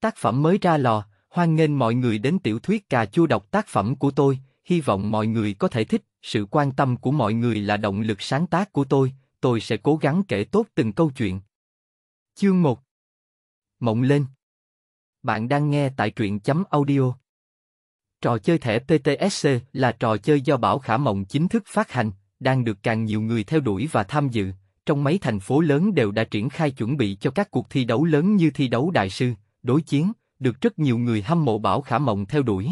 Tác phẩm mới ra lò, hoan nghênh mọi người đến tiểu thuyết cà chua đọc tác phẩm của tôi, hy vọng mọi người có thể thích, sự quan tâm của mọi người là động lực sáng tác của tôi, tôi sẽ cố gắng kể tốt từng câu chuyện. Chương 1 Mộng lên Bạn đang nghe tại truyện chấm audio Trò chơi thẻ PTSC là trò chơi do Bảo Khả Mộng chính thức phát hành, đang được càng nhiều người theo đuổi và tham dự. Trong mấy thành phố lớn đều đã triển khai chuẩn bị cho các cuộc thi đấu lớn như thi đấu đại sư, đối chiến, được rất nhiều người hâm mộ Bảo Khả Mộng theo đuổi.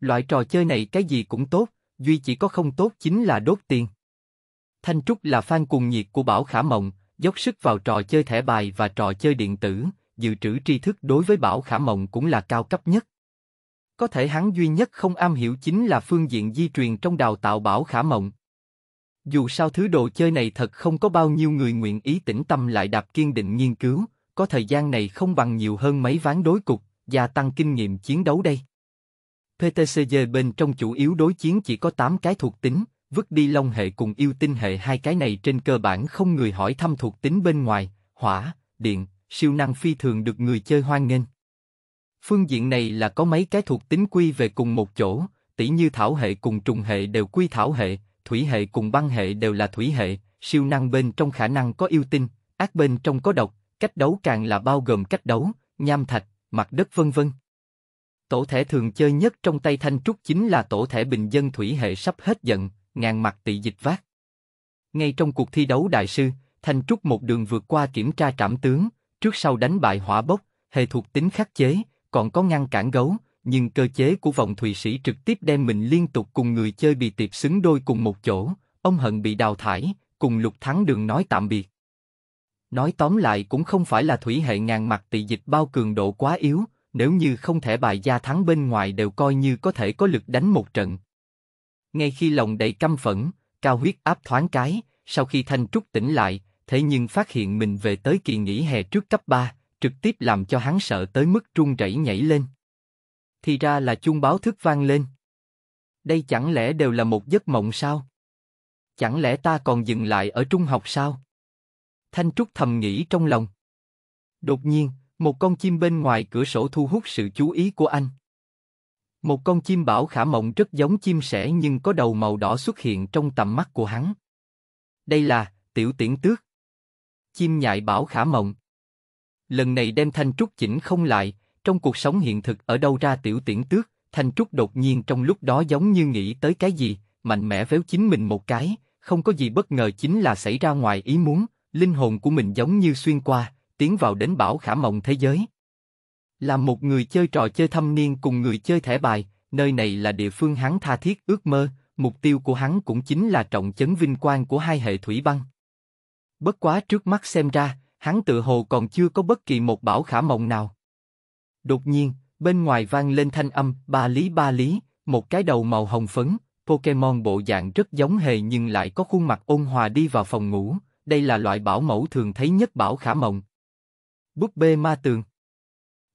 Loại trò chơi này cái gì cũng tốt, duy chỉ có không tốt chính là đốt tiền. Thanh Trúc là fan cuồng nhiệt của Bảo Khả Mộng, dốc sức vào trò chơi thẻ bài và trò chơi điện tử, dự trữ tri thức đối với Bảo Khả Mộng cũng là cao cấp nhất. Có thể hắn duy nhất không am hiểu chính là phương diện di truyền trong đào tạo Bảo Khả Mộng. Dù sao thứ đồ chơi này thật không có bao nhiêu người nguyện ý tĩnh tâm lại đạp kiên định nghiên cứu, có thời gian này không bằng nhiều hơn mấy ván đối cục, gia tăng kinh nghiệm chiến đấu đây. PTCG bên trong chủ yếu đối chiến chỉ có 8 cái thuộc tính, vứt đi long hệ cùng yêu tinh hệ hai cái này trên cơ bản không người hỏi thăm thuộc tính bên ngoài, hỏa, điện, siêu năng phi thường được người chơi hoan nghênh. Phương diện này là có mấy cái thuộc tính quy về cùng một chỗ, tỷ như thảo hệ cùng trùng hệ đều quy thảo hệ, thủy hệ cùng băng hệ đều là thủy hệ, siêu năng bên trong khả năng có yêu tinh, ác bên trong có độc, Cách đấu càng là bao gồm cách đấu, nham thạch, mặt đất vân vân. Tổ thể thường chơi nhất trong tay thanh trúc chính là tổ thể bình dân thủy hệ sắp hết giận, ngàn mặt tị dịch vác. Ngay trong cuộc thi đấu đại sư, Thanh Trúc một đường vượt qua kiểm tra trảm tướng, trước sau đánh bại hỏa bốc, hệ thuộc tính khắc chế, còn có ngăn cản gấu, nhưng cơ chế của vòng thủy sĩ trực tiếp đem mình liên tục cùng người chơi bị tiệp xứng đôi cùng một chỗ, ông hận bị đào thải, cùng lục thắng đường nói tạm biệt. Nói tóm lại cũng không phải là thủy hệ ngàn mặt tỳ dịch bao cường độ quá yếu, nếu như không thể bài gia thắng bên ngoài đều coi như có thể có lực đánh một trận. Ngay khi lòng đầy căm phẫn, cao huyết áp thoáng cái, sau khi Thanh Trúc tỉnh lại, thế nhưng phát hiện mình về tới kỳ nghỉ hè trước cấp 3, trực tiếp làm cho hắn sợ tới mức trung rẩy nhảy lên. Thì ra là chuông báo thức vang lên. Đây chẳng lẽ đều là một giấc mộng sao? Chẳng lẽ ta còn dừng lại ở trung học sao? Thanh Trúc thầm nghĩ trong lòng. Đột nhiên, một con chim bên ngoài cửa sổ thu hút sự chú ý của anh. Một con chim bảo khả mộng rất giống chim sẻ nhưng có đầu màu đỏ xuất hiện trong tầm mắt của hắn. Đây là tiểu tiễn tước. Chim nhại bảo khả mộng. Lần này đem Thanh Trúc chỉnh không lại, trong cuộc sống hiện thực ở đâu ra tiểu tiễn tước, Thanh Trúc đột nhiên trong lúc đó giống như nghĩ tới cái gì, mạnh mẽ véo chính mình một cái, không có gì bất ngờ chính là xảy ra ngoài ý muốn, linh hồn của mình giống như xuyên qua, tiến vào đến bảo khả mộng thế giới. Là một người chơi trò chơi thâm niên cùng người chơi thẻ bài, nơi này là địa phương hắn tha thiết ước mơ, mục tiêu của hắn cũng chính là trọng chấn vinh quang của hai hệ thủy băng. Bất quá trước mắt xem ra, hắn tự hồ còn chưa có bất kỳ một bảo khả mộng nào. Đột nhiên, bên ngoài vang lên thanh âm ba lý ba lý, một cái đầu màu hồng phấn, Pokemon bộ dạng rất giống hề nhưng lại có khuôn mặt ôn hòa đi vào phòng ngủ, đây là loại bảo mẫu thường thấy nhất bảo khả mộng. Búp bê ma tường.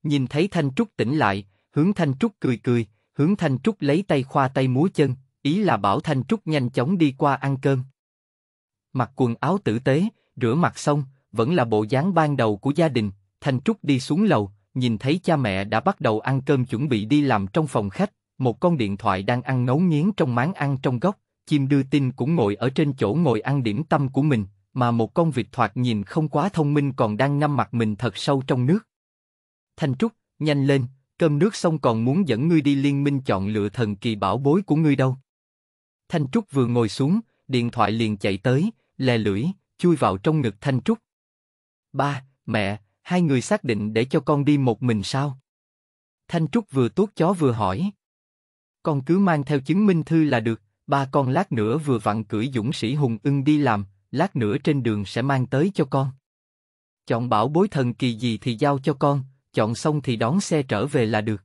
Nhìn thấy Thanh Trúc tỉnh lại, hướng Thanh Trúc cười cười, hướng Thanh Trúc lấy tay khoa tay múa chân, ý là bảo Thanh Trúc nhanh chóng đi qua ăn cơm. Mặc quần áo tử tế, rửa mặt xong, vẫn là bộ dáng ban đầu của gia đình, Thanh Trúc đi xuống lầu, nhìn thấy cha mẹ đã bắt đầu ăn cơm chuẩn bị đi làm trong phòng khách, một con điện thoại đang ăn ngấu nghiến trong máng ăn trong góc, chim đưa tin cũng ngồi ở trên chỗ ngồi ăn điểm tâm của mình, mà một con vịt thoạt nhìn không quá thông minh còn đang ngâm mặt mình thật sâu trong nước. Thanh Trúc, nhanh lên, cơm nước xong còn muốn dẫn ngươi đi liên minh chọn lựa thần kỳ bảo bối của ngươi đâu. Thanh Trúc vừa ngồi xuống, điện thoại liền chạy tới, lè lưỡi, chui vào trong ngực Thanh Trúc. Ba, mẹ, hai người xác định để cho con đi một mình sao? Thanh Trúc vừa tuốt chó vừa hỏi. Con cứ mang theo chứng minh thư là được, ba con lát nữa vừa vặn cưỡi dũng sĩ Hùng ưng đi làm, lát nữa trên đường sẽ mang tới cho con. Chọn bảo bối thần kỳ gì thì giao cho con, chọn xong thì đón xe trở về là được.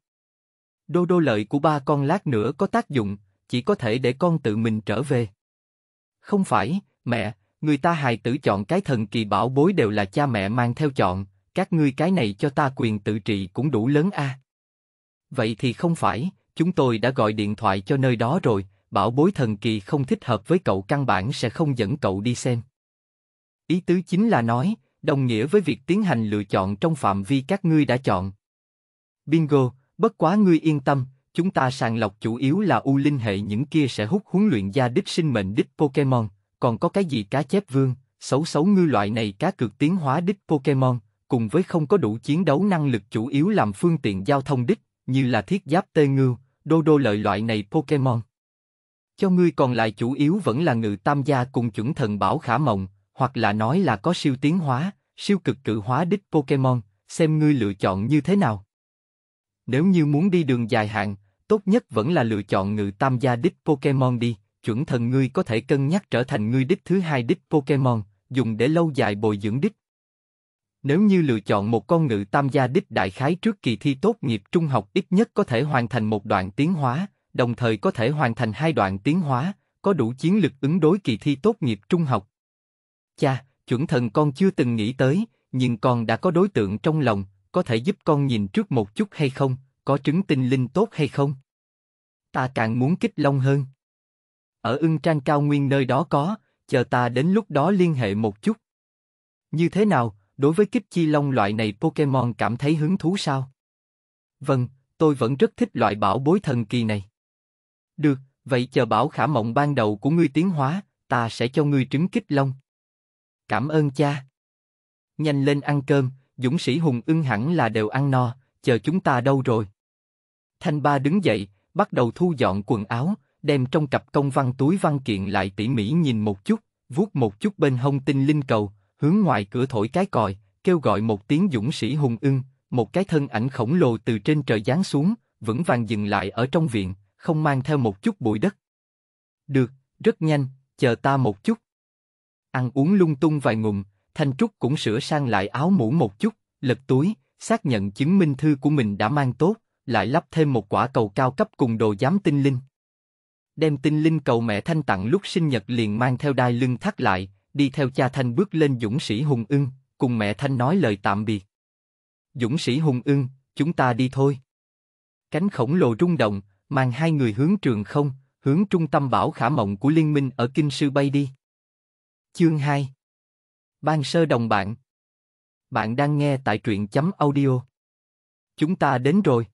Đô đô lợi của ba con lát nữa có tác dụng, chỉ có thể để con tự mình trở về. Không phải, mẹ, người ta hài tử chọn cái thần kỳ bảo bối đều là cha mẹ mang theo chọn, các ngươi cái này cho ta quyền tự trị cũng đủ lớn a. À. Vậy thì không phải, chúng tôi đã gọi điện thoại cho nơi đó rồi, bảo bối thần kỳ không thích hợp với cậu căn bản sẽ không dẫn cậu đi xem. Ý tứ chính là nói, đồng nghĩa với việc tiến hành lựa chọn trong phạm vi các ngươi đã chọn. Bingo, bất quá ngươi yên tâm, chúng ta sàng lọc chủ yếu là u linh hệ những kia sẽ hút huấn luyện gia đích sinh mệnh đích Pokemon, còn có cái gì cá chép vương, xấu xấu ngư loại này cá cực tiến hóa đích Pokemon, cùng với không có đủ chiến đấu năng lực chủ yếu làm phương tiện giao thông đích, như là thiết giáp tê ngưu, đô đô lợi loại này Pokemon. Cho ngươi còn lại chủ yếu vẫn là ngự tam gia cùng chuẩn thần bảo khả mộng, hoặc là nói là có siêu tiến hóa, siêu cực cự hóa đích Pokemon, xem ngươi lựa chọn như thế nào. Nếu như muốn đi đường dài hạn, tốt nhất vẫn là lựa chọn ngự tam gia đích Pokemon đi, chuẩn thần ngươi có thể cân nhắc trở thành ngươi đích thứ hai đích Pokemon, dùng để lâu dài bồi dưỡng đích. Nếu như lựa chọn một con ngự tam gia đích đại khái trước kỳ thi tốt nghiệp trung học ít nhất có thể hoàn thành một đoạn tiến hóa, đồng thời có thể hoàn thành hai đoạn tiến hóa, có đủ chiến lực ứng đối kỳ thi tốt nghiệp trung học. Cha, chuẩn thần con chưa từng nghĩ tới, nhưng con đã có đối tượng trong lòng, có thể giúp con nhìn trước một chút hay không, có trứng tinh linh tốt hay không? Ta càng muốn kích long hơn. Ở ưng trang cao nguyên nơi đó có, chờ ta đến lúc đó liên hệ một chút. Như thế nào, đối với kích chi long loại này Pokemon cảm thấy hứng thú sao? Vâng, tôi vẫn rất thích loại bảo bối thần kỳ này. Được, vậy chờ bảo khả mộng ban đầu của ngươi tiến hóa, ta sẽ cho ngươi trứng kích long. Cảm ơn cha. Nhanh lên ăn cơm, dũng sĩ hùng ưng hẳn là đều ăn no, chờ chúng ta đâu rồi. Thanh ba đứng dậy, bắt đầu thu dọn quần áo, đem trong cặp công văn túi văn kiện lại tỉ mỉ nhìn một chút, vuốt một chút bên hông tinh linh cầu, hướng ngoài cửa thổi cái còi, kêu gọi một tiếng dũng sĩ hùng ưng, một cái thân ảnh khổng lồ từ trên trời giáng xuống, vững vàng dừng lại ở trong viện, không mang theo một chút bụi đất. Được, rất nhanh, chờ ta một chút. Ăn uống lung tung vài ngụm, Thanh Trúc cũng sửa sang lại áo mũ một chút, lật túi, xác nhận chứng minh thư của mình đã mang tốt, lại lắp thêm một quả cầu cao cấp cùng đồ giám tinh linh. Đem tinh linh cầu mẹ Thanh tặng lúc sinh nhật liền mang theo đai lưng thắt lại, đi theo cha Thanh bước lên dũng sĩ hùng ưng, cùng mẹ Thanh nói lời tạm biệt. Dũng sĩ hùng ưng, chúng ta đi thôi. Cánh khổng lồ rung động, mang hai người hướng trường không, hướng trung tâm bảo khả mộng của liên minh ở Kinh Sư bay đi. Chương 2 Ban sơ đồng bạn Bạn đang nghe tại truyện chấm audio. Chúng ta đến rồi.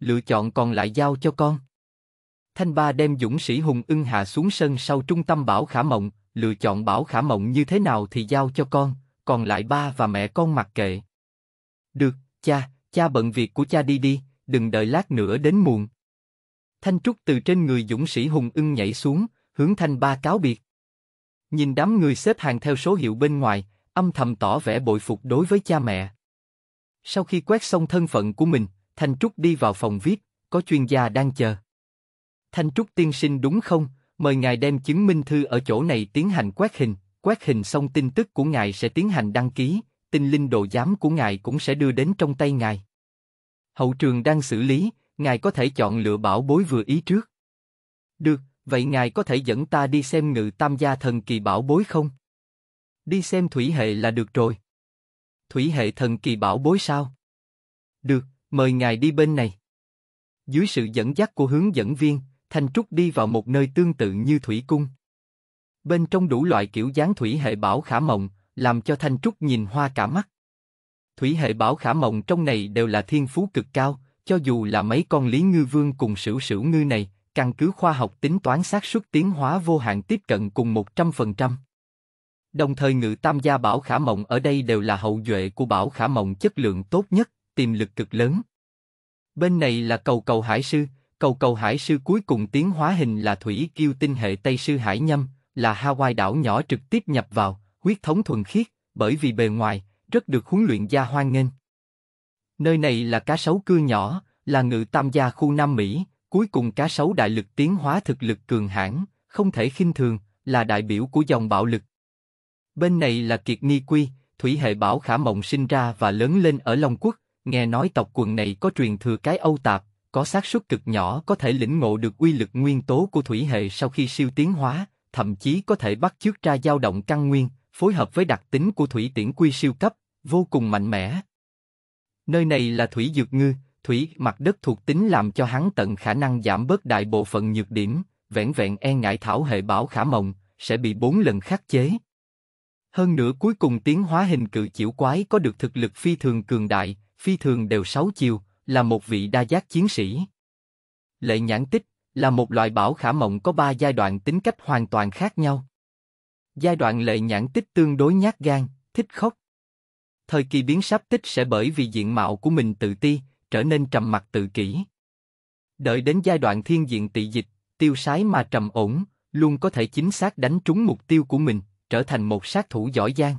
Lựa chọn còn lại giao cho con. Thanh Ba đem dũng sĩ Hùng ưng hạ xuống sân sau trung tâm bảo khả mộng, lựa chọn bảo khả mộng như thế nào thì giao cho con, còn lại ba và mẹ con mặc kệ. Được, cha, cha bận việc của cha đi đi, đừng đợi lát nữa đến muộn. Thanh trúc từ trên người dũng sĩ hùng ưng nhảy xuống, hướng thanh ba cáo biệt. Nhìn đám người xếp hàng theo số hiệu bên ngoài, âm thầm tỏ vẻ bội phục đối với cha mẹ. Sau khi quét xong thân phận của mình, Thanh Trúc đi vào phòng viết, có chuyên gia đang chờ. Thanh Trúc tiên sinh đúng không? Mời ngài đem chứng minh thư ở chỗ này tiến hành quét hình, quét hình xong tin tức của ngài sẽ tiến hành đăng ký, tinh linh đồ giám của ngài cũng sẽ đưa đến trong tay ngài. Hậu trường đang xử lý, ngài có thể chọn lựa bảo bối vừa ý trước. Được, vậy ngài có thể dẫn ta đi xem ngự tam gia thần kỳ bảo bối không? Đi xem thủy hệ là được rồi. Thủy hệ thần kỳ bảo bối sao? Được, mời ngài đi bên này. Dưới sự dẫn dắt của hướng dẫn viên, Thanh Trúc đi vào một nơi tương tự như thủy cung. Bên trong đủ loại kiểu dáng thủy hệ bảo khả mộng, làm cho Thanh Trúc nhìn hoa cả mắt. Thủy hệ bảo khả mộng trong này đều là thiên phú cực cao, cho dù là mấy con lý ngư vương cùng sửu sửu ngư này, căn cứ khoa học tính toán xác suất tiến hóa vô hạn tiếp cận cùng 100%. Đồng thời ngự tam gia bảo khả mộng ở đây đều là hậu duệ của bảo khả mộng chất lượng tốt nhất, tiềm lực cực lớn. Bên này là cầu cầu hải sư, cầu cầu hải sư cuối cùng tiến hóa hình là thủy kiêu tinh hệ Tây Sư Hải Nhâm, là Hawaii đảo nhỏ trực tiếp nhập vào, huyết thống thuần khiết, bởi vì bề ngoài, rất được huấn luyện gia hoan nghênh. Nơi này là cá sấu cưa nhỏ, là ngự tam gia khu Nam Mỹ, cuối cùng cá sấu đại lực tiến hóa thực lực cường hãn, không thể khinh thường, là đại biểu của dòng bạo lực. Bên này là Kiệt Ni Quy, thủy hệ bảo khả mộng sinh ra và lớn lên ở Long Quốc, nghe nói tộc quần này có truyền thừa cái Âu Tạp, có xác suất cực nhỏ có thể lĩnh ngộ được uy lực nguyên tố của thủy hệ sau khi siêu tiến hóa, thậm chí có thể bắt chước ra dao động căn nguyên, phối hợp với đặc tính của thủy tiễn quy siêu cấp, vô cùng mạnh mẽ, Nơi này là thủy dược ngư, thủy mặt đất thuộc tính làm cho hắn tận khả năng giảm bớt đại bộ phận nhược điểm, vẹn vẹn e ngại thảo hệ bảo khả mộng, sẽ bị bốn lần khắc chế. Hơn nữa cuối cùng tiến hóa hình cự chịu quái có được thực lực phi thường cường đại, phi thường đều sáu chiều, là một vị đa giác chiến sĩ. Lệ nhãn tích là một loại bảo khả mộng có ba giai đoạn tính cách hoàn toàn khác nhau. Giai đoạn lệ nhãn tích tương đối nhát gan, thích khóc, thời kỳ biến sắp tích sẽ bởi vì diện mạo của mình tự ti, trở nên trầm mặc tự kỷ. Đợi đến giai đoạn thiên diện tị dịch, tiêu sái mà trầm ổn, luôn có thể chính xác đánh trúng mục tiêu của mình, trở thành một sát thủ giỏi giang.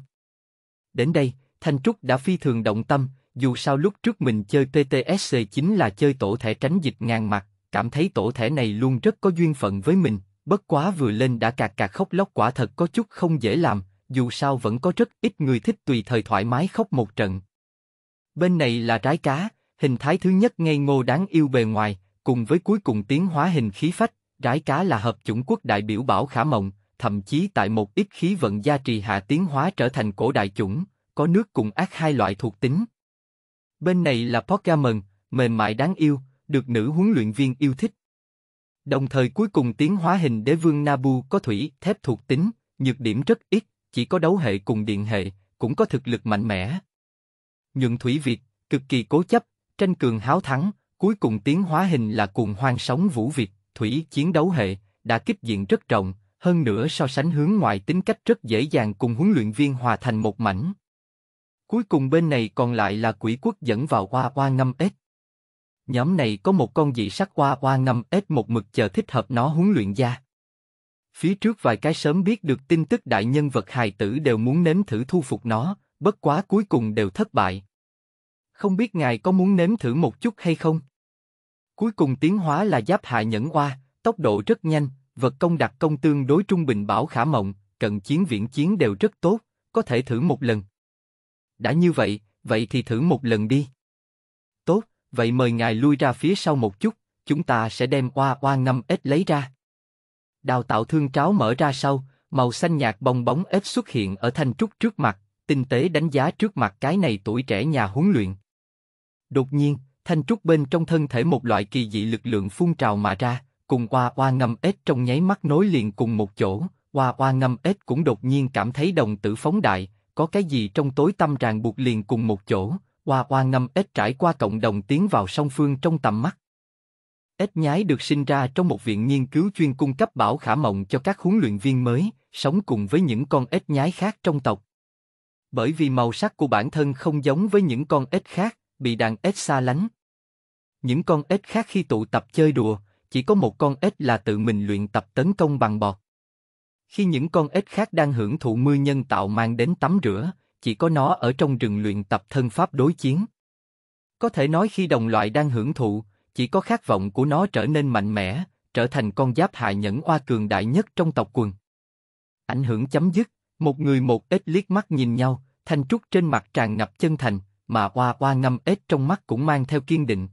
Đến đây, Thanh Trúc đã phi thường động tâm, dù sao lúc trước mình chơi PTSC chính là chơi tổ thể tránh dịch ngàn mặt, cảm thấy tổ thể này luôn rất có duyên phận với mình, bất quá vừa lên đã cạc cạc khóc lóc quả thật có chút không dễ làm, dù sao vẫn có rất ít người thích tùy thời thoải mái khóc một trận. Bên này là trái cá, hình thái thứ nhất ngây ngô đáng yêu bề ngoài, cùng với cuối cùng tiến hóa hình khí phách, trái cá là hợp chủng quốc đại biểu bảo khả mộng, thậm chí tại một ít khí vận gia trì hạ tiến hóa trở thành cổ đại chủng, có nước cùng ác hai loại thuộc tính. Bên này là Pokemon, mềm mại đáng yêu, được nữ huấn luyện viên yêu thích. Đồng thời cuối cùng tiến hóa hình đế vương Nabu có thủy, thép thuộc tính, nhược điểm rất ít, chỉ có đấu hệ cùng điện hệ, cũng có thực lực mạnh mẽ. Nhưng Thủy Việt, cực kỳ cố chấp, tranh cường háo thắng, cuối cùng tiến hóa hình là cùng hoang sống Vũ Việt, Thủy chiến đấu hệ, đã kích diện rất rộng, hơn nữa so sánh hướng ngoại tính cách rất dễ dàng cùng huấn luyện viên hòa thành một mảnh. Cuối cùng bên này còn lại là quỷ quốc dẫn vào hoa hoa ngâm ếch. Nhóm này có một con dị sắc hoa hoa ngâm ếch một mực chờ thích hợp nó huấn luyện ra Phía trước vài cái sớm biết được tin tức đại nhân vật hài tử đều muốn nếm thử thu phục nó, bất quá cuối cùng đều thất bại. Không biết ngài có muốn nếm thử một chút hay không? Cuối cùng tiến hóa là giáp hạ nhẫn oa, tốc độ rất nhanh, vật công đặc công tương đối trung bình bảo khả mộng, cận chiến viễn chiến đều rất tốt, có thể thử một lần. Đã như vậy, vậy thì thử một lần đi. Tốt, vậy mời ngài lui ra phía sau một chút, chúng ta sẽ đem oa oa ngâm ếch lấy ra. Đào tạo thương tráo mở ra sau, màu xanh nhạt bong bóng ếch xuất hiện ở thanh trúc trước mặt, tinh tế đánh giá trước mặt cái này tuổi trẻ nhà huấn luyện. Đột nhiên, thanh trúc bên trong thân thể một loại kỳ dị lực lượng phun trào mà ra, cùng qua qua ngâm ếch trong nháy mắt nối liền cùng một chỗ, qua qua ngâm ếch cũng đột nhiên cảm thấy đồng tử phóng đại, có cái gì trong tối tâm ràng buộc liền cùng một chỗ, qua qua ngâm ếch trải qua cộng đồng tiến vào song phương trong tầm mắt. Ếch nhái được sinh ra trong một viện nghiên cứu chuyên cung cấp bảo khả mộng cho các huấn luyện viên mới, sống cùng với những con ếch nhái khác trong tộc. Bởi vì màu sắc của bản thân không giống với những con ếch khác, bị đàn ếch xa lánh. Những con ếch khác khi tụ tập chơi đùa, chỉ có một con ếch là tự mình luyện tập tấn công bằng bọt. Khi những con ếch khác đang hưởng thụ mưa nhân tạo mang đến tắm rửa, chỉ có nó ở trong rừng luyện tập thân pháp đối chiến. Có thể nói khi đồng loại đang hưởng thụ, chỉ có khát vọng của nó trở nên mạnh mẽ, trở thành con giáp hại nhẫn oa cường đại nhất trong tộc quần. Ảnh hưởng chấm dứt, một người một ít liếc mắt nhìn nhau, thanh trúc trên mặt tràn ngập chân thành, mà oa oa ngâm ếch trong mắt cũng mang theo kiên định.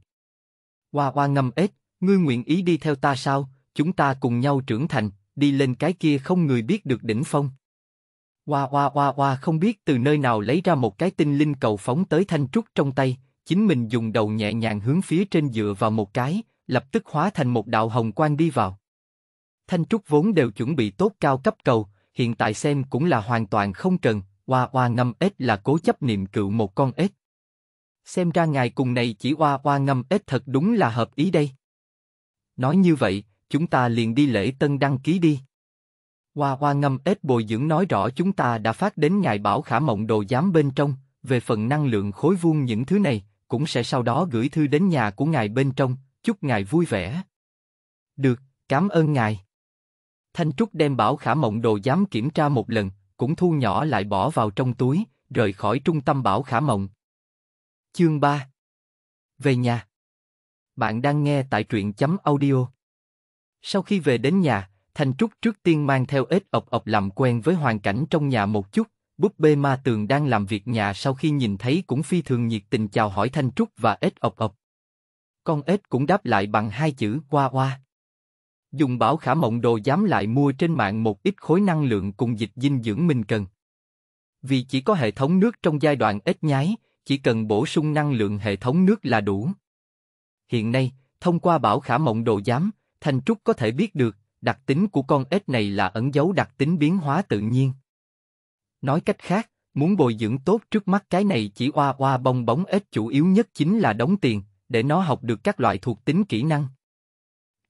Oa oa ngâm ếch, ngươi nguyện ý đi theo ta sao, chúng ta cùng nhau trưởng thành, đi lên cái kia không người biết được đỉnh phong. Oa oa oa oa không biết từ nơi nào lấy ra một cái tinh linh cầu phóng tới thanh trúc trong tay, chính mình dùng đầu nhẹ nhàng hướng phía trên dựa vào một cái, lập tức hóa thành một đạo hồng quang đi vào. Thanh trúc vốn đều chuẩn bị tốt cao cấp cầu, hiện tại xem cũng là hoàn toàn không cần, oa oa ngâm ếch là cố chấp niệm cựu một con ếch. Xem ra ngài cùng này chỉ oa oa ngâm ếch thật đúng là hợp ý đây. Nói như vậy, chúng ta liền đi lễ tân đăng ký đi. Hoa hoa ngâm ếch bồi dưỡng nói rõ chúng ta đã phát đến ngài bảo khả mộng đồ giám bên trong, về phần năng lượng khối vuông những thứ này, cũng sẽ sau đó gửi thư đến nhà của ngài bên trong, chúc ngài vui vẻ. Được, cảm ơn ngài. Thanh Trúc đem bảo khả mộng đồ dám kiểm tra một lần, cũng thu nhỏ lại bỏ vào trong túi, rời khỏi trung tâm bảo khả mộng. Chương 3 Về nhà Bạn đang nghe tại truyện chấm audio. Sau khi về đến nhà, Thanh Trúc trước tiên mang theo ếch ọc ọc làm quen với hoàn cảnh trong nhà một chút, búp bê ma tường đang làm việc nhà sau khi nhìn thấy cũng phi thường nhiệt tình chào hỏi Thanh Trúc và ếch ọc ọc. Con ếch cũng đáp lại bằng hai chữ qua qua. Dùng bảo khả mộng đồ dám lại mua trên mạng một ít khối năng lượng cùng dịch dinh dưỡng mình cần. Vì chỉ có hệ thống nước trong giai đoạn ếch nhái, chỉ cần bổ sung năng lượng hệ thống nước là đủ. Hiện nay, thông qua bảo khả mộng đồ giám, Thanh Trúc có thể biết được, đặc tính của con ếch này là ẩn dấu đặc tính biến hóa tự nhiên. Nói cách khác, muốn bồi dưỡng tốt trước mắt cái này chỉ oa oa bong bóng ếch chủ yếu nhất chính là đóng tiền, để nó học được các loại thuộc tính kỹ năng.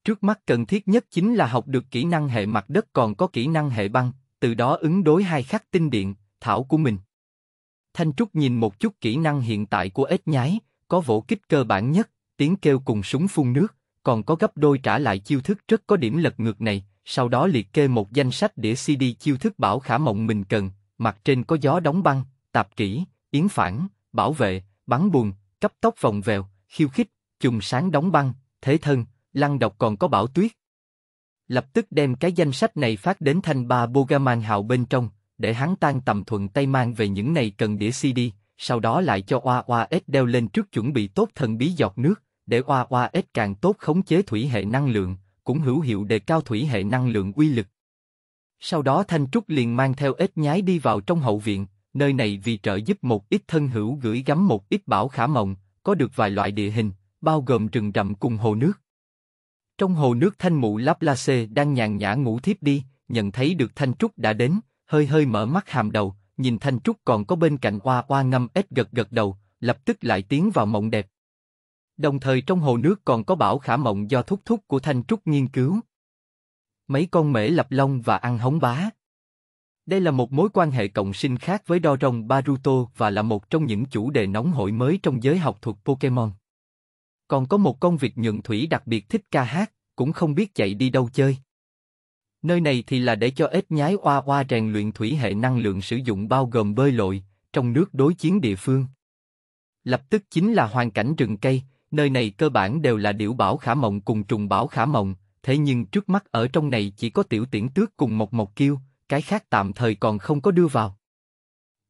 Trước mắt cần thiết nhất chính là học được kỹ năng hệ mặt đất còn có kỹ năng hệ băng, từ đó ứng đối hai khắc tinh điện, thảo của mình. Thanh Trúc nhìn một chút kỹ năng hiện tại của ếch nhái, có vỗ kích cơ bản nhất, tiếng kêu cùng súng phun nước, còn có gấp đôi trả lại chiêu thức rất có điểm lật ngược này, sau đó liệt kê một danh sách đĩa CD chiêu thức bảo khả mộng mình cần, mặt trên có gió đóng băng, tạp kỹ, yến phản, bảo vệ, bắn buồn, cấp tốc vòng vèo, khiêu khích, chùm sáng đóng băng, thế thân, lăng độc còn có bảo tuyết. Lập tức đem cái danh sách này phát đến thanh ba Bogaman hào bên trong, để hắn tan tầm thuận tay mang về những này cần đĩa CD, sau đó lại cho Oa Oa S đeo lên trước chuẩn bị tốt thần bí giọt nước, để Oa Oa S càng tốt khống chế thủy hệ năng lượng, cũng hữu hiệu đề cao thủy hệ năng lượng uy lực. Sau đó Thanh Trúc liền mang theo ếch nhái đi vào trong hậu viện, nơi này vì trợ giúp một ít thân hữu gửi gắm một ít bảo khả mộng, có được vài loại địa hình, bao gồm rừng rậm cùng hồ nước. Trong hồ nước thanh mụ Laplace đang nhàn nhã ngủ thiếp đi, nhận thấy được Thanh Trúc đã đến, hơi hơi mở mắt hàm đầu, nhìn Thanh Trúc còn có bên cạnh hoa hoa ngâm ếch gật gật đầu, lập tức lại tiến vào mộng đẹp. Đồng thời trong hồ nước còn có bảo khả mộng do thúc thúc của Thanh Trúc nghiên cứu mấy con mễ lập long và ăn hóng bá. Đây là một mối quan hệ cộng sinh khác với Doron Baruto và là một trong những chủ đề nóng hổi mới trong giới học thuật Pokemon. Còn có một con vịt nhượng thủy đặc biệt thích ca hát, cũng không biết chạy đi đâu chơi. Nơi này thì là để cho ếch nhái oa oa rèn luyện thủy hệ năng lượng sử dụng bao gồm bơi lội, trong nước đối chiến địa phương. Lập tức chính là hoàn cảnh rừng cây, nơi này cơ bản đều là điểu bảo khả mộng cùng trùng bảo khả mộng, thế nhưng trước mắt ở trong này chỉ có tiểu tiễn tước cùng một mộc kiêu, cái khác tạm thời còn không có đưa vào.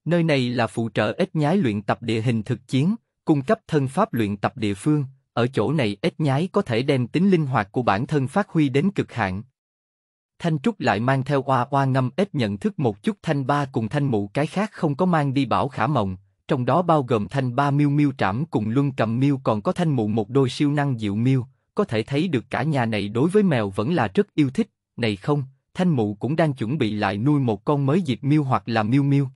Nơi này là phụ trợ ít nhái luyện tập địa hình thực chiến, cung cấp thân pháp luyện tập địa phương, ở chỗ này ít nhái có thể đem tính linh hoạt của bản thân phát huy đến cực hạn. Thanh Trúc lại mang theo oa oa ngâm ít nhận thức một chút thanh ba cùng thanh mụ cái khác không có mang đi bảo khả mộng, trong đó bao gồm thanh ba miêu miêu trảm cùng luân cầm miêu còn có thanh mụ một đôi siêu năng diệu miêu, có thể thấy được cả nhà này đối với mèo vẫn là rất yêu thích, này không, Thanh Mụ cũng đang chuẩn bị lại nuôi một con mới dịp miêu hoặc là miêu miêu.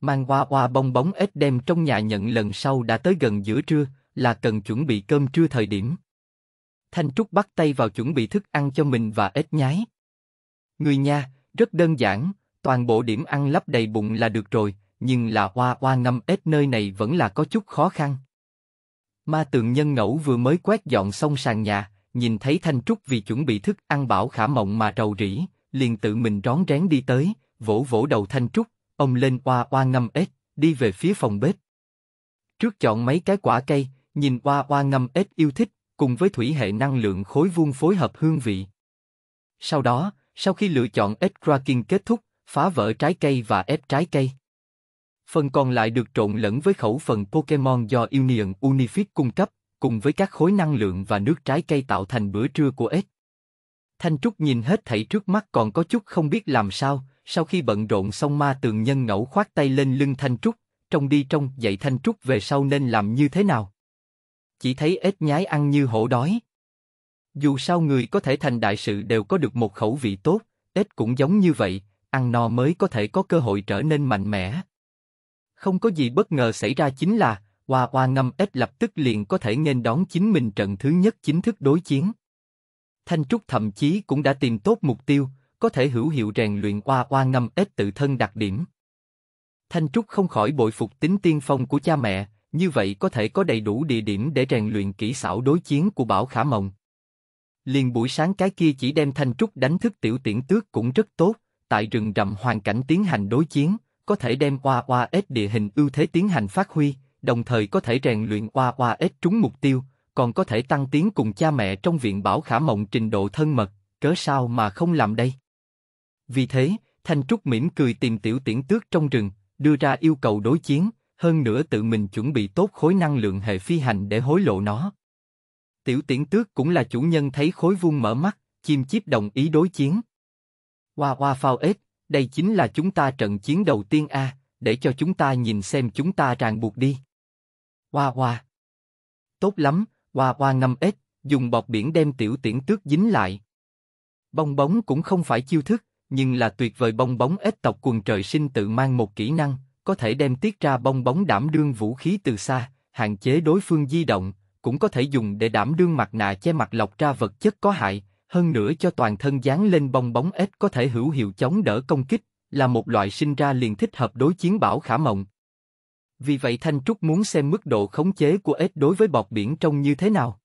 Mang hoa hoa bong bóng ếch đem trong nhà nhận lần sau đã tới gần giữa trưa, là cần chuẩn bị cơm trưa thời điểm. Thanh Trúc bắt tay vào chuẩn bị thức ăn cho mình và ếch nhái. Người nha, rất đơn giản, toàn bộ điểm ăn lấp đầy bụng là được rồi, nhưng là hoa hoa ngâm ếch nơi này vẫn là có chút khó khăn. Ma tường nhân ngẫu vừa mới quét dọn xong sàn nhà, nhìn thấy Thanh Trúc vì chuẩn bị thức ăn bảo khả mộng mà rầu rĩ, liền tự mình rón rén đi tới, vỗ vỗ đầu Thanh Trúc, ông lên qua qua ngâm ếch, đi về phía phòng bếp. Trước chọn mấy cái quả cây, nhìn qua qua ngâm ếch yêu thích, cùng với thủy hệ năng lượng khối vuông phối hợp hương vị. Sau đó, sau khi lựa chọn ếch cracking kết thúc, phá vỡ trái cây và ép trái cây. Phần còn lại được trộn lẫn với khẩu phần Pokemon do Union unifit cung cấp, cùng với các khối năng lượng và nước trái cây tạo thành bữa trưa của ed Thanh Trúc nhìn hết thảy trước mắt còn có chút không biết làm sao, sau khi bận rộn xong ma tường nhân ngẫu khoát tay lên lưng Thanh Trúc, trong đi trong dạy Thanh Trúc về sau nên làm như thế nào. Chỉ thấy ếch nhái ăn như hổ đói. Dù sao người có thể thành đại sự đều có được một khẩu vị tốt, ếch cũng giống như vậy, ăn no mới có thể có cơ hội trở nên mạnh mẽ. Không có gì bất ngờ xảy ra chính là, Hoa Hoa ngâm ếch lập tức liền có thể nghênh đón chính mình trận thứ nhất chính thức đối chiến. Thanh Trúc thậm chí cũng đã tìm tốt mục tiêu, có thể hữu hiệu rèn luyện Hoa Hoa ngâm ếch tự thân đặc điểm. Thanh Trúc không khỏi bội phục tính tiên phong của cha mẹ, như vậy có thể có đầy đủ địa điểm để rèn luyện kỹ xảo đối chiến của Bảo Khả Mộng. Liền buổi sáng cái kia chỉ đem Thanh Trúc đánh thức tiểu tiễn tước cũng rất tốt, tại rừng rậm hoàn cảnh tiến hành đối chiến, có thể đem qua qua S địa hình ưu thế tiến hành phát huy, đồng thời có thể rèn luyện qua qua S trúng mục tiêu, còn có thể tăng tiến cùng cha mẹ trong viện bảo khả mộng trình độ thân mật, cớ sao mà không làm đây? Vì thế, Thanh Trúc mỉm cười tìm tiểu tiễn tước trong rừng, đưa ra yêu cầu đối chiến, hơn nữa tự mình chuẩn bị tốt khối năng lượng hệ phi hành để hối lộ nó. Tiểu tiễn tước cũng là chủ nhân thấy khối vuông mở mắt, chim chip đồng ý đối chiến. qua qua phao ếch, đây chính là chúng ta trận chiến đầu tiên a, à, để cho chúng ta nhìn xem chúng ta ràng buộc đi. Hoa hoa. Tốt lắm, hoa hoa ngâm ếch, dùng bọc biển đem tiểu tiễn tước dính lại. Bong bóng cũng không phải chiêu thức, nhưng là tuyệt vời bong bóng ếch tộc quần trời sinh tự mang một kỹ năng, có thể đem tiết ra bong bóng đảm đương vũ khí từ xa, hạn chế đối phương di động, cũng có thể dùng để đảm đương mặt nạ che mặt lọc ra vật chất có hại, hơn nữa cho toàn thân dán lên bong bóng ếch có thể hữu hiệu chống đỡ công kích, là một loại sinh ra liền thích hợp đối chiến bảo khả mộng. Vì vậy Thanh Trúc muốn xem mức độ khống chế của ếch đối với bọt biển trông như thế nào.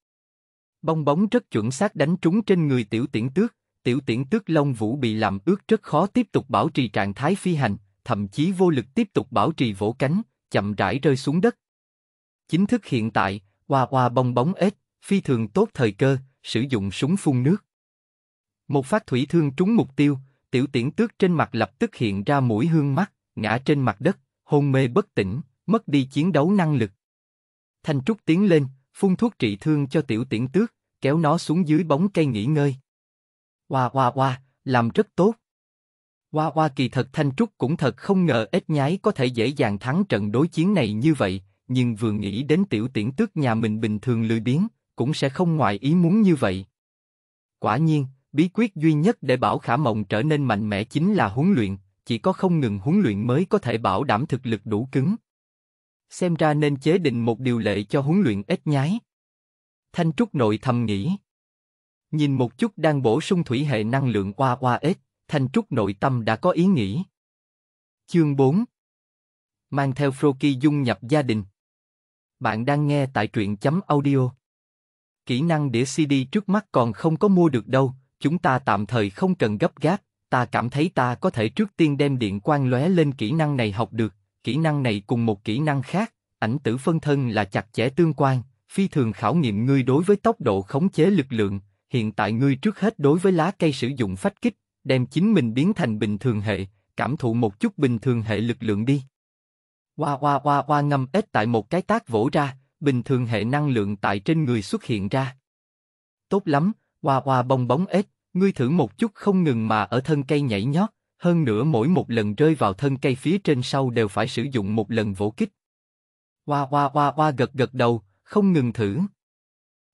Bong bóng rất chuẩn xác đánh trúng trên người tiểu tiễn tước, tiểu tiễn tước lông vũ bị làm ướt rất khó tiếp tục bảo trì trạng thái phi hành, thậm chí vô lực tiếp tục bảo trì vỗ cánh, chậm rãi rơi xuống đất. Chính thức hiện tại, hoa hoa bong bóng ếch, phi thường tốt thời cơ, sử dụng súng phun nước. Một phát thủy thương trúng mục tiêu, tiểu tiễn tước trên mặt lập tức hiện ra mũi hương mắt, ngã trên mặt đất, hôn mê bất tỉnh, mất đi chiến đấu năng lực. Thanh Trúc tiến lên, phun thuốc trị thương cho tiểu tiễn tước, kéo nó xuống dưới bóng cây nghỉ ngơi. Hoa hoa hoa, làm rất tốt. Hoa hoa kỳ thật Thanh Trúc cũng thật không ngờ ếch nhái có thể dễ dàng thắng trận đối chiến này như vậy, nhưng vừa nghĩ đến tiểu tiễn tước nhà mình bình thường lười biếng, cũng sẽ không ngoài ý muốn như vậy. Quả nhiên, Bí quyết duy nhất để Bảo Khả Mộng trở nên mạnh mẽ chính là huấn luyện, chỉ có không ngừng huấn luyện mới có thể bảo đảm thực lực đủ cứng. Xem ra nên chế định một điều lệ cho huấn luyện ít nhái. Thanh Trúc nội thầm nghĩ. Nhìn một chút đang bổ sung thủy hệ năng lượng qua qua ếch, Thanh Trúc nội tâm đã có ý nghĩ. Chương 4 Mang theo Froki dung nhập gia đình. Bạn đang nghe tại truyện chấm audio. Kỹ năng đĩa CD trước mắt còn không có mua được đâu, chúng ta tạm thời không cần gấp gáp, ta cảm thấy ta có thể trước tiên đem điện quang lóe lên kỹ năng này học được, kỹ năng này cùng một kỹ năng khác, ảnh tử phân thân là chặt chẽ tương quan, phi thường khảo nghiệm ngươi đối với tốc độ khống chế lực lượng, hiện tại ngươi trước hết đối với lá cây sử dụng phách kích, đem chính mình biến thành bình thường hệ, cảm thụ một chút bình thường hệ lực lượng đi. qua qua qua qua ngâm ếch tại một cái tác vỗ ra, bình thường hệ năng lượng tại trên người xuất hiện ra. Tốt lắm, Hoa hoa bong bóng ếch, ngươi thử một chút không ngừng mà ở thân cây nhảy nhót, hơn nữa mỗi một lần rơi vào thân cây phía trên sau đều phải sử dụng một lần vỗ kích. Hoa hoa hoa hoa gật gật đầu, không ngừng thử.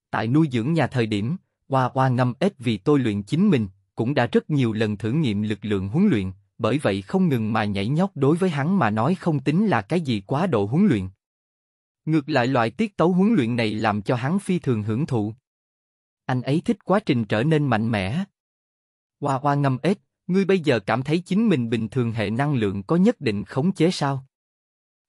Tại nuôi dưỡng nhà thời điểm, hoa hoa ngâm ếch vì tôi luyện chính mình, cũng đã rất nhiều lần thử nghiệm lực lượng huấn luyện, bởi vậy không ngừng mà nhảy nhót đối với hắn mà nói không tính là cái gì quá độ huấn luyện. Ngược lại loại tiết tấu huấn luyện này làm cho hắn phi thường hưởng thụ anh ấy thích quá trình trở nên mạnh mẽ. Hoa hoa ngâm ếch, ngươi bây giờ cảm thấy chính mình bình thường hệ năng lượng có nhất định khống chế sao?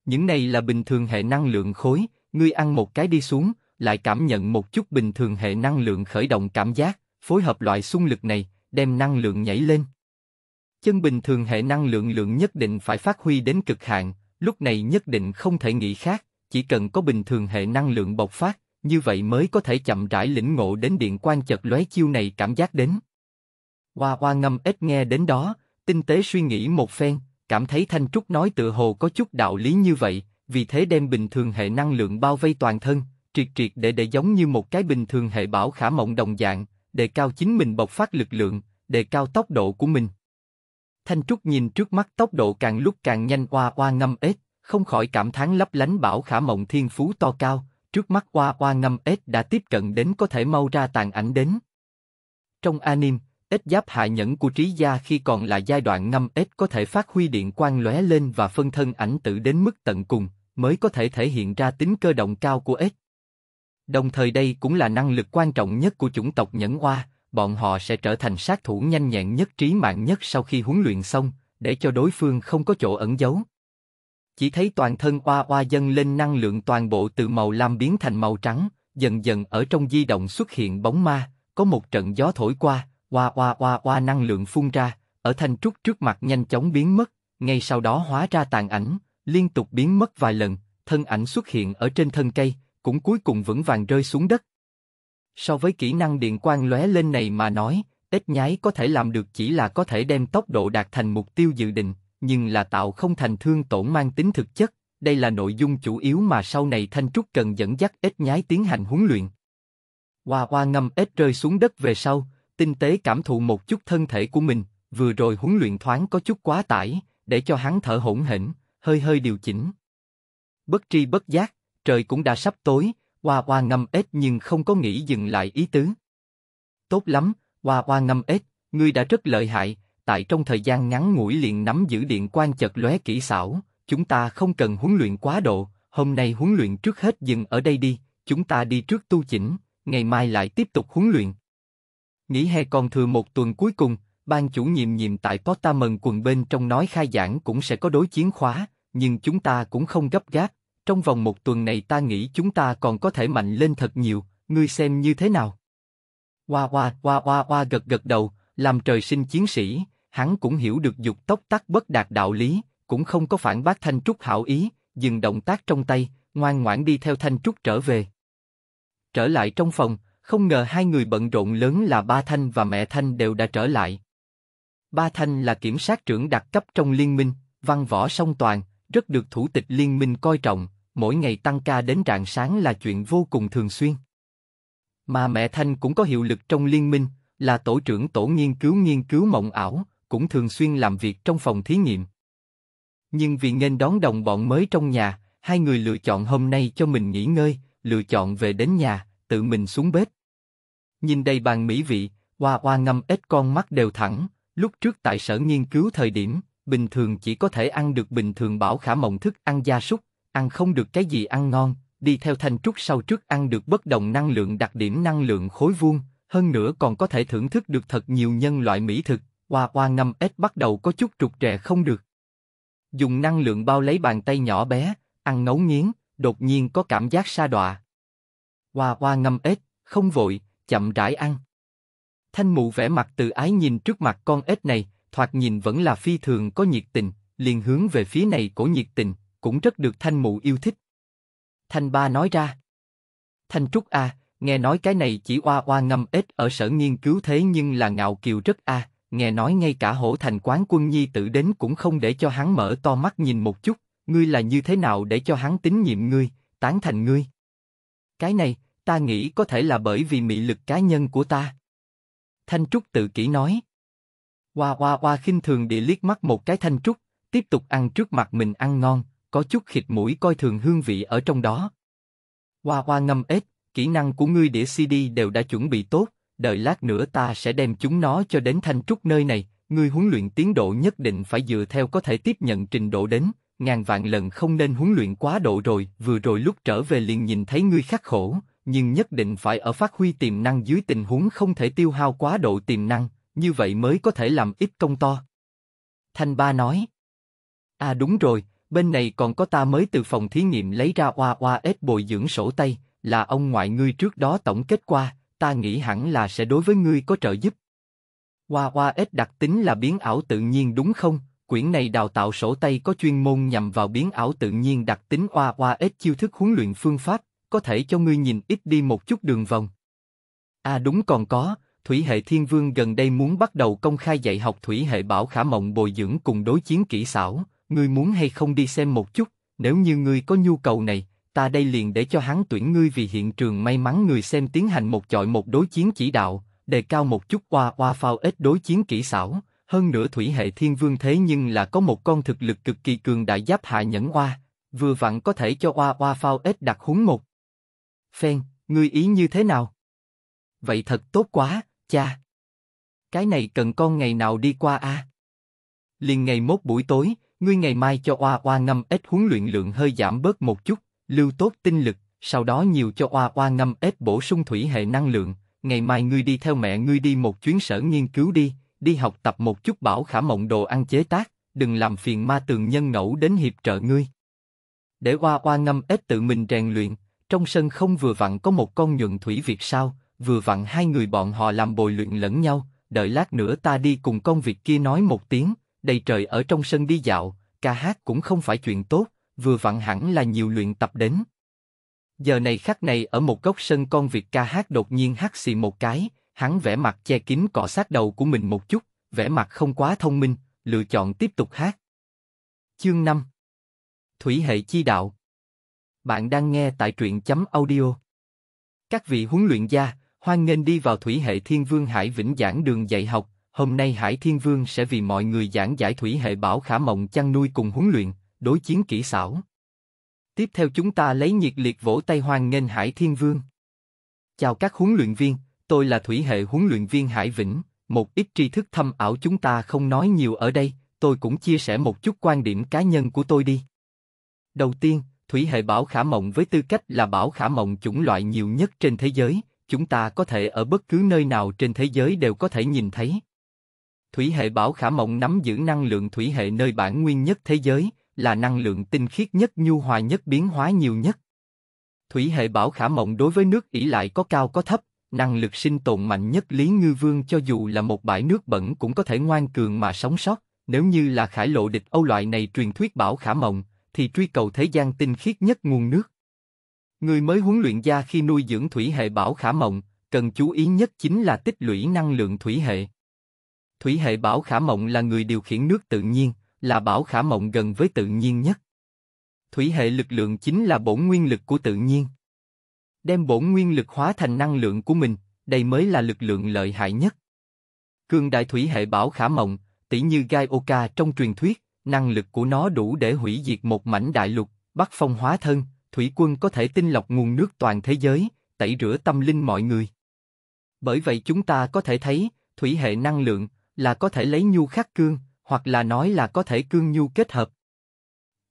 Những này là bình thường hệ năng lượng khối, ngươi ăn một cái đi xuống, lại cảm nhận một chút bình thường hệ năng lượng khởi động cảm giác, phối hợp loại xung lực này, đem năng lượng nhảy lên. Chân bình thường hệ năng lượng lượng nhất định phải phát huy đến cực hạn, lúc này nhất định không thể nghĩ khác, chỉ cần có bình thường hệ năng lượng bộc phát, như vậy mới có thể chậm rãi lĩnh ngộ đến điện quan chợt lóe chiêu này cảm giác đến. Hoa hoa ngâm ít nghe đến đó, tinh tế suy nghĩ một phen, cảm thấy Thanh Trúc nói tựa hồ có chút đạo lý như vậy, vì thế đem bình thường hệ năng lượng bao vây toàn thân, triệt triệt để để giống như một cái bình thường hệ bảo khả mộng đồng dạng, đề cao chính mình bộc phát lực lượng, đề cao tốc độ của mình. Thanh Trúc nhìn trước mắt tốc độ càng lúc càng nhanh hoa hoa ngâm ếch, không khỏi cảm thán lấp lánh bảo khả mộng thiên phú to cao, Trước mắt qua qua ngâm S đã tiếp cận đến có thể mau ra tàn ảnh đến. Trong anime, S giáp hạ nhẫn của trí gia khi còn là giai đoạn ngâm S có thể phát huy điện quang lóe lên và phân thân ảnh tử đến mức tận cùng, mới có thể thể hiện ra tính cơ động cao của S. Đồng thời đây cũng là năng lực quan trọng nhất của chủng tộc nhẫn hoa, bọn họ sẽ trở thành sát thủ nhanh nhẹn nhất trí mạng nhất sau khi huấn luyện xong, để cho đối phương không có chỗ ẩn giấu chỉ thấy toàn thân oa oa dâng lên năng lượng toàn bộ từ màu lam biến thành màu trắng, dần dần ở trong di động xuất hiện bóng ma, có một trận gió thổi qua, oa oa oa oa năng lượng phun ra, ở thanh trúc trước mặt nhanh chóng biến mất, ngay sau đó hóa ra tàn ảnh, liên tục biến mất vài lần, thân ảnh xuất hiện ở trên thân cây, cũng cuối cùng vững vàng rơi xuống đất. So với kỹ năng điện quang lóe lên này mà nói, ít nhái có thể làm được chỉ là có thể đem tốc độ đạt thành mục tiêu dự định, nhưng là tạo không thành thương tổn mang tính thực chất. Đây là nội dung chủ yếu mà sau này Thanh Trúc cần dẫn dắt ếch nhái tiến hành huấn luyện. Hoa hoa ngâm ếch rơi xuống đất về sau, tinh tế cảm thụ một chút thân thể của mình, vừa rồi huấn luyện thoáng có chút quá tải, để cho hắn thở hổn hển, hơi hơi điều chỉnh. Bất tri bất giác, trời cũng đã sắp tối, Hoa Hoa ngâm ếch nhưng không có nghĩ dừng lại ý tứ. Tốt lắm, Hoa Hoa ngâm ếch, ngươi đã rất lợi hại, tại trong thời gian ngắn ngủi liền nắm giữ điện quan chật lóe kỹ xảo, chúng ta không cần huấn luyện quá độ, hôm nay huấn luyện trước hết dừng ở đây đi, chúng ta đi trước tu chỉnh, ngày mai lại tiếp tục huấn luyện. Nghỉ hè còn thừa một tuần cuối cùng, ban chủ nhiệm nhiệm tại Potamon quần bên trong nói khai giảng cũng sẽ có đối chiến khóa, nhưng chúng ta cũng không gấp gáp, trong vòng một tuần này ta nghĩ chúng ta còn có thể mạnh lên thật nhiều, ngươi xem như thế nào? Hoa hoa hoa hoa hoa gật gật đầu, làm trời sinh chiến sĩ, hắn cũng hiểu được dục tốc tắc bất đạt đạo lý, cũng không có phản bác Thanh Trúc hảo ý, dừng động tác trong tay, ngoan ngoãn đi theo Thanh Trúc trở về. Trở lại trong phòng, không ngờ hai người bận rộn lớn là ba Thanh và mẹ Thanh đều đã trở lại. Ba Thanh là kiểm sát trưởng đặc cấp trong liên minh, văn võ song toàn, rất được thủ tịch liên minh coi trọng, mỗi ngày tăng ca đến rạng sáng là chuyện vô cùng thường xuyên. Mà mẹ Thanh cũng có hiệu lực trong liên minh, là tổ trưởng tổ nghiên cứu nghiên cứu mộng ảo, cũng thường xuyên làm việc trong phòng thí nghiệm. Nhưng vì nên đón đồng bọn mới trong nhà, hai người lựa chọn hôm nay cho mình nghỉ ngơi, lựa chọn về đến nhà, tự mình xuống bếp. Nhìn đầy bàn mỹ vị, Hoa Hoa ngâm ít con mắt đều thẳng, lúc trước tại sở nghiên cứu thời điểm, bình thường chỉ có thể ăn được bình thường bảo khả mộng thức ăn gia súc, ăn không được cái gì ăn ngon, đi theo thanh trúc sau trước ăn được bất đồng năng lượng đặc điểm năng lượng khối vuông, hơn nữa còn có thể thưởng thức được thật nhiều nhân loại mỹ thực, Hoa Hoa 5S bắt đầu có chút trục trệ không được. Dùng năng lượng bao lấy bàn tay nhỏ bé, ăn ngấu nghiến, đột nhiên có cảm giác sa đọa. Hoa Hoa 5S, không vội, chậm rãi ăn. Thanh mụ vẻ mặt từ ái nhìn trước mặt con ếch này, thoạt nhìn vẫn là phi thường có nhiệt tình, liền hướng về phía này cổ nhiệt tình, cũng rất được thanh mụ yêu thích. Thanh ba nói ra. Thanh trúc a, à, nghe nói cái này chỉ oa oa ngâm ếch ở sở nghiên cứu thế nhưng là ngạo kiều rất a, à, nghe nói ngay cả hổ thành quán quân nhi tử đến cũng không để cho hắn mở to mắt nhìn một chút, ngươi là như thế nào để cho hắn tín nhiệm ngươi, tán thành ngươi. Cái này, ta nghĩ có thể là bởi vì mị lực cá nhân của ta. Thanh Trúc tự kỷ nói. Hoa hoa hoa khinh thường địa liếc mắt một cái Thanh Trúc, tiếp tục ăn trước mặt mình ăn ngon, có chút khịt mũi coi thường hương vị ở trong đó. Hoa hoa ngâm ếch, kỹ năng của ngươi đĩa CD đều đã chuẩn bị tốt, đợi lát nữa ta sẽ đem chúng nó cho đến thanh trúc nơi này, ngươi huấn luyện tiến độ nhất định phải dựa theo có thể tiếp nhận trình độ đến, ngàn vạn lần không nên huấn luyện quá độ rồi, vừa rồi lúc trở về liền nhìn thấy ngươi khắc khổ, nhưng nhất định phải ở phát huy tiềm năng dưới tình huống không thể tiêu hao quá độ tiềm năng, như vậy mới có thể làm ít công to. Thanh Ba nói, À đúng rồi, bên này còn có ta mới từ phòng thí nghiệm lấy ra oa oa ép bồi dưỡng sổ tay, là ông ngoại ngươi trước đó tổng kết qua, ta nghĩ hẳn là sẽ đối với ngươi có trợ giúp. Hoa hoa ếch đặc tính là biến ảo tự nhiên đúng không? Quyển này đào tạo sổ tay có chuyên môn nhằm vào biến ảo tự nhiên đặc tính hoa hoa ếch chiêu thức huấn luyện phương pháp, có thể cho ngươi nhìn ít đi một chút đường vòng. À đúng còn có, Thủy hệ Thiên Vương gần đây muốn bắt đầu công khai dạy học Thủy hệ Bảo Khả Mộng bồi dưỡng cùng đối chiến kỹ xảo, ngươi muốn hay không đi xem một chút, nếu như ngươi có nhu cầu này, ta đây liền để cho hắn tuyển ngươi vì hiện trường may mắn người xem tiến hành một chọi một đối chiến chỉ đạo, đề cao một chút qua qua phao ít đối chiến kỹ xảo, hơn nữa thủy hệ thiên vương thế nhưng là có một con thực lực cực kỳ cường đại giáp hạ nhẫn oa, vừa vặn có thể cho oa oa phao ít đặt húng một. Phen, ngươi ý như thế nào? Vậy thật tốt quá, cha. Cái này cần con ngày nào đi qua a? Liền ngày mốt buổi tối, ngươi ngày mai cho oa oa ngâm ít huấn luyện lượng hơi giảm bớt một chút, lưu tốt tinh lực, sau đó nhiều cho oa oa ngâm ép bổ sung thủy hệ năng lượng. Ngày mai ngươi đi theo mẹ ngươi đi một chuyến sở nghiên cứu đi, đi học tập một chút bảo khả mộng đồ ăn chế tác, đừng làm phiền ma tường nhân ngẫu đến hiệp trợ ngươi. Để oa oa ngâm ép tự mình rèn luyện, trong sân không vừa vặn có một con nhuận thủy việt sao, vừa vặn hai người bọn họ làm bồi luyện lẫn nhau, đợi lát nữa ta đi cùng con việc kia nói một tiếng, đầy trời ở trong sân đi dạo, ca hát cũng không phải chuyện tốt, vừa vặn hẳn là nhiều luyện tập đến. Giờ này khắc này ở một góc sân con việc ca hát đột nhiên hát xì một cái, hắn vẻ mặt che kín cọ sát đầu của mình một chút, vẻ mặt không quá thông minh, lựa chọn tiếp tục hát. Chương 5 Thủy hệ chi đạo Bạn đang nghe tại truyện chấm audio Các vị huấn luyện gia, hoan nghênh đi vào Thủy hệ Thiên Vương Hải Vĩnh Giảng đường dạy học, hôm nay Hải Thiên Vương sẽ vì mọi người giảng giải Thủy hệ bảo khả mộng chăn nuôi cùng huấn luyện, đối chiến kỹ xảo. Tiếp theo chúng ta lấy nhiệt liệt vỗ tay hoan nghênh Hải Thiên Vương. Chào các huấn luyện viên, tôi là thủy hệ huấn luyện viên Hải Vĩnh, một ít tri thức thâm ảo chúng ta không nói nhiều ở đây, tôi cũng chia sẻ một chút quan điểm cá nhân của tôi đi. Đầu tiên, thủy hệ bảo khả mộng với tư cách là bảo khả mộng chủng loại nhiều nhất trên thế giới, chúng ta có thể ở bất cứ nơi nào trên thế giới đều có thể nhìn thấy. Thủy hệ bảo khả mộng nắm giữ năng lượng thủy hệ nơi bản nguyên nhất thế giới, là năng lượng tinh khiết nhất nhu hòa nhất biến hóa nhiều nhất. Thủy hệ bảo khả mộng đối với nước ỷ lại có cao có thấp, năng lực sinh tồn mạnh nhất Lý Ngư Vương cho dù là một bãi nước bẩn cũng có thể ngoan cường mà sống sót, nếu như là khải lộ địch Âu loại này truyền thuyết bảo khả mộng, thì truy cầu thế gian tinh khiết nhất nguồn nước. Người mới huấn luyện gia khi nuôi dưỡng thủy hệ bảo khả mộng, cần chú ý nhất chính là tích lũy năng lượng thủy hệ. Thủy hệ bảo khả mộng là người điều khiển nước tự nhiên, là bảo khả mộng gần với tự nhiên nhất. Thủy hệ lực lượng chính là bổn nguyên lực của tự nhiên. Đem bổn nguyên lực hóa thành năng lượng của mình, đây mới là lực lượng lợi hại nhất. Cường đại thủy hệ bảo khả mộng, tỷ như Gai Oka trong truyền thuyết, năng lực của nó đủ để hủy diệt một mảnh đại lục, bắt phong hóa thân, thủy quân có thể tinh lọc nguồn nước toàn thế giới, tẩy rửa tâm linh mọi người. Bởi vậy chúng ta có thể thấy, thủy hệ năng lượng là có thể lấy nhu khắc cương, hoặc là nói là có thể cương nhu kết hợp.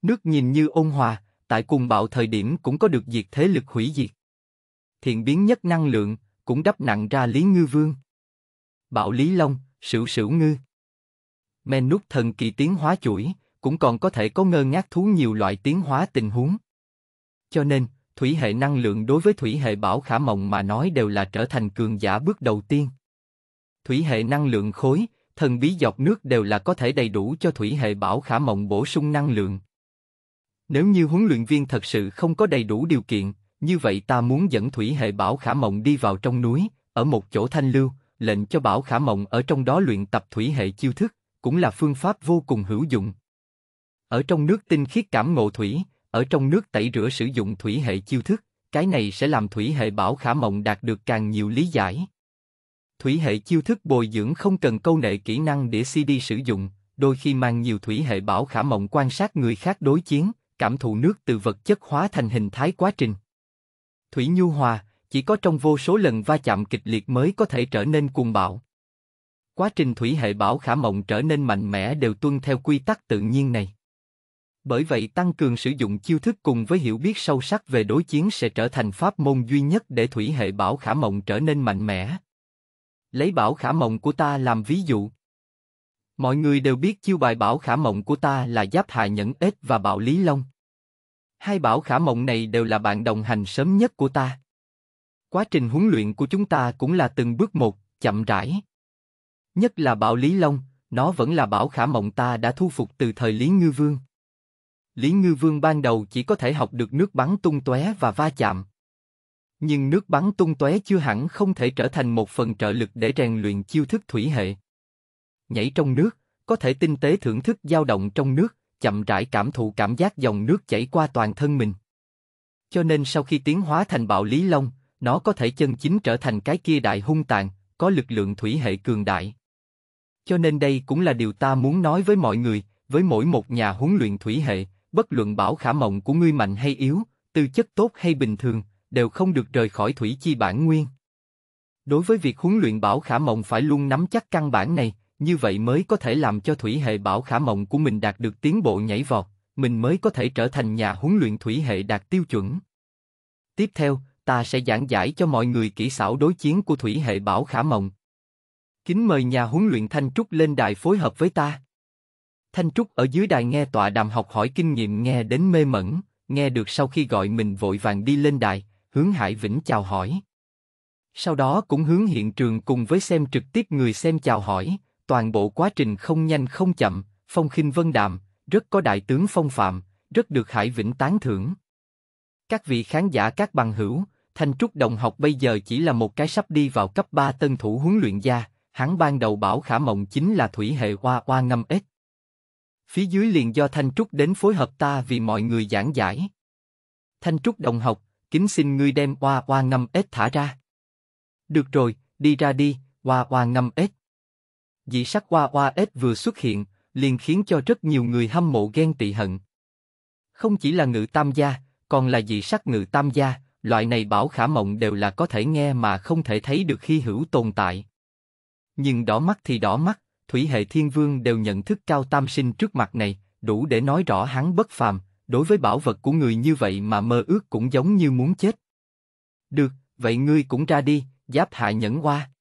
Nước nhìn như ôn hòa, tại cùng bạo thời điểm cũng có được diệt thế lực hủy diệt. Thiện biến nhất năng lượng, cũng đắp nặng ra Lý Ngư Vương. Bạo Lý Long, Sửu Sửu Ngư. Men nút thần kỳ tiến hóa chuỗi, cũng còn có thể có ngơ ngác thú nhiều loại tiến hóa tình huống. Cho nên, thủy hệ năng lượng đối với thủy hệ bảo khả mộng mà nói đều là trở thành cường giả bước đầu tiên. Thủy hệ năng lượng khối, thần bí giọt nước đều là có thể đầy đủ cho thủy hệ bảo khả mộng bổ sung năng lượng. Nếu như huấn luyện viên thật sự không có đầy đủ điều kiện, như vậy ta muốn dẫn thủy hệ bảo khả mộng đi vào trong núi, ở một chỗ thanh lưu, lệnh cho bảo khả mộng ở trong đó luyện tập thủy hệ chiêu thức, cũng là phương pháp vô cùng hữu dụng. Ở trong nước tinh khiết cảm ngộ thủy, ở trong nước tẩy rửa sử dụng thủy hệ chiêu thức, cái này sẽ làm thủy hệ bảo khả mộng đạt được càng nhiều lý giải. Thủy hệ chiêu thức bồi dưỡng không cần câu nệ kỹ năng để CD sử dụng, đôi khi mang nhiều thủy hệ bảo khả mộng quan sát người khác đối chiến, cảm thụ nước từ vật chất hóa thành hình thái quá trình. Thủy nhu hòa, chỉ có trong vô số lần va chạm kịch liệt mới có thể trở nên cuồng bạo. Quá trình thủy hệ bảo khả mộng trở nên mạnh mẽ đều tuân theo quy tắc tự nhiên này. Bởi vậy tăng cường sử dụng chiêu thức cùng với hiểu biết sâu sắc về đối chiến sẽ trở thành pháp môn duy nhất để thủy hệ bảo khả mộng trở nên mạnh mẽ. Lấy bảo khả mộng của ta làm ví dụ. Mọi người đều biết chiêu bài bảo khả mộng của ta là giáp hạ nhẫn ếch và bạo lý long. Hai bảo khả mộng này đều là bạn đồng hành sớm nhất của ta. Quá trình huấn luyện của chúng ta cũng là từng bước một, chậm rãi. Nhất là bạo lý long, nó vẫn là bảo khả mộng ta đã thu phục từ thời Lý Ngư Vương. Lý Ngư Vương ban đầu chỉ có thể học được nước bắn tung tóe và va chạm, nhưng nước bắn tung tóe chưa hẳn không thể trở thành một phần trợ lực để rèn luyện chiêu thức thủy hệ. Nhảy trong nước, có thể tinh tế thưởng thức dao động trong nước, chậm rãi cảm thụ cảm giác dòng nước chảy qua toàn thân mình. Cho nên sau khi tiến hóa thành bạo lý long, nó có thể chân chính trở thành cái kia đại hung tàn, có lực lượng thủy hệ cường đại. Cho nên đây cũng là điều ta muốn nói với mọi người, với mỗi một nhà huấn luyện thủy hệ, bất luận bảo khả mộng của ngươi mạnh hay yếu, tư chất tốt hay bình thường, đều không được rời khỏi thủy chi bản nguyên. Đối với việc huấn luyện bảo khả mộng phải luôn nắm chắc căn bản này, như vậy mới có thể làm cho thủy hệ bảo khả mộng của mình đạt được tiến bộ nhảy vọt, mình mới có thể trở thành nhà huấn luyện thủy hệ đạt tiêu chuẩn. Tiếp theo, ta sẽ giảng giải cho mọi người kỹ xảo đối chiến của thủy hệ bảo khả mộng. Kính mời nhà huấn luyện Thanh Trúc lên đài phối hợp với ta. Thanh Trúc ở dưới đài nghe tọa đàm học hỏi kinh nghiệm nghe đến mê mẩn, nghe được sau khi gọi mình vội vàng đi lên đài, hướng Hải Vĩnh chào hỏi. Sau đó cũng hướng hiện trường cùng với xem trực tiếp người xem chào hỏi, toàn bộ quá trình không nhanh không chậm, phong khinh vân đạm, rất có đại tướng phong phạm, rất được Hải Vĩnh tán thưởng. Các vị khán giả các bằng hữu, Thanh Trúc Đồng học bây giờ chỉ là một cái sắp đi vào cấp 3 tân thủ huấn luyện gia, hắn ban đầu bảo khả mộng chính là thủy hệ hoa hoa ngâm ếch. Phía dưới liền do Thanh Trúc đến phối hợp ta vì mọi người giảng giải. Thanh Trúc Đồng học, kính xin ngươi đem oa oa ngâm ếch thả ra. Được rồi, đi ra đi, oa oa ngâm ếch. Dị sắc oa oa ếch vừa xuất hiện, liền khiến cho rất nhiều người hâm mộ ghen tị hận. Không chỉ là ngự tam gia, còn là dị sắc ngự tam gia, loại này bảo khả mộng đều là có thể nghe mà không thể thấy được khi hữu tồn tại. Nhưng đỏ mắt thì đỏ mắt, thủy hệ thiên vương đều nhận thức cao tam sinh trước mặt này, đủ để nói rõ hắn bất phàm, đối với bảo vật của người như vậy mà mơ ước cũng giống như muốn chết. Được, vậy ngươi cũng ra đi, giáp hạ nhẫn hoa.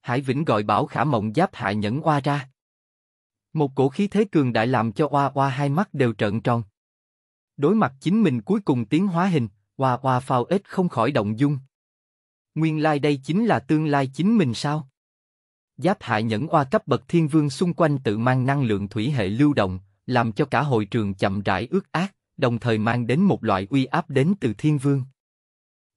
Hải Vĩnh gọi bảo khả mộng giáp hạ nhẫn hoa ra. Một cổ khí thế cường đại làm cho Hoa Hoa hai mắt đều trợn tròn. Đối mặt chính mình cuối cùng tiến hóa hình, Hoa Hoa phao ếch không khỏi động dung. Nguyên lai đây chính là tương lai chính mình sao? Giáp hạ nhẫn Hoa cấp bậc thiên vương xung quanh tự mang năng lượng thủy hệ lưu động, làm cho cả hội trường chậm rãi ướt át, đồng thời mang đến một loại uy áp đến từ thiên vương.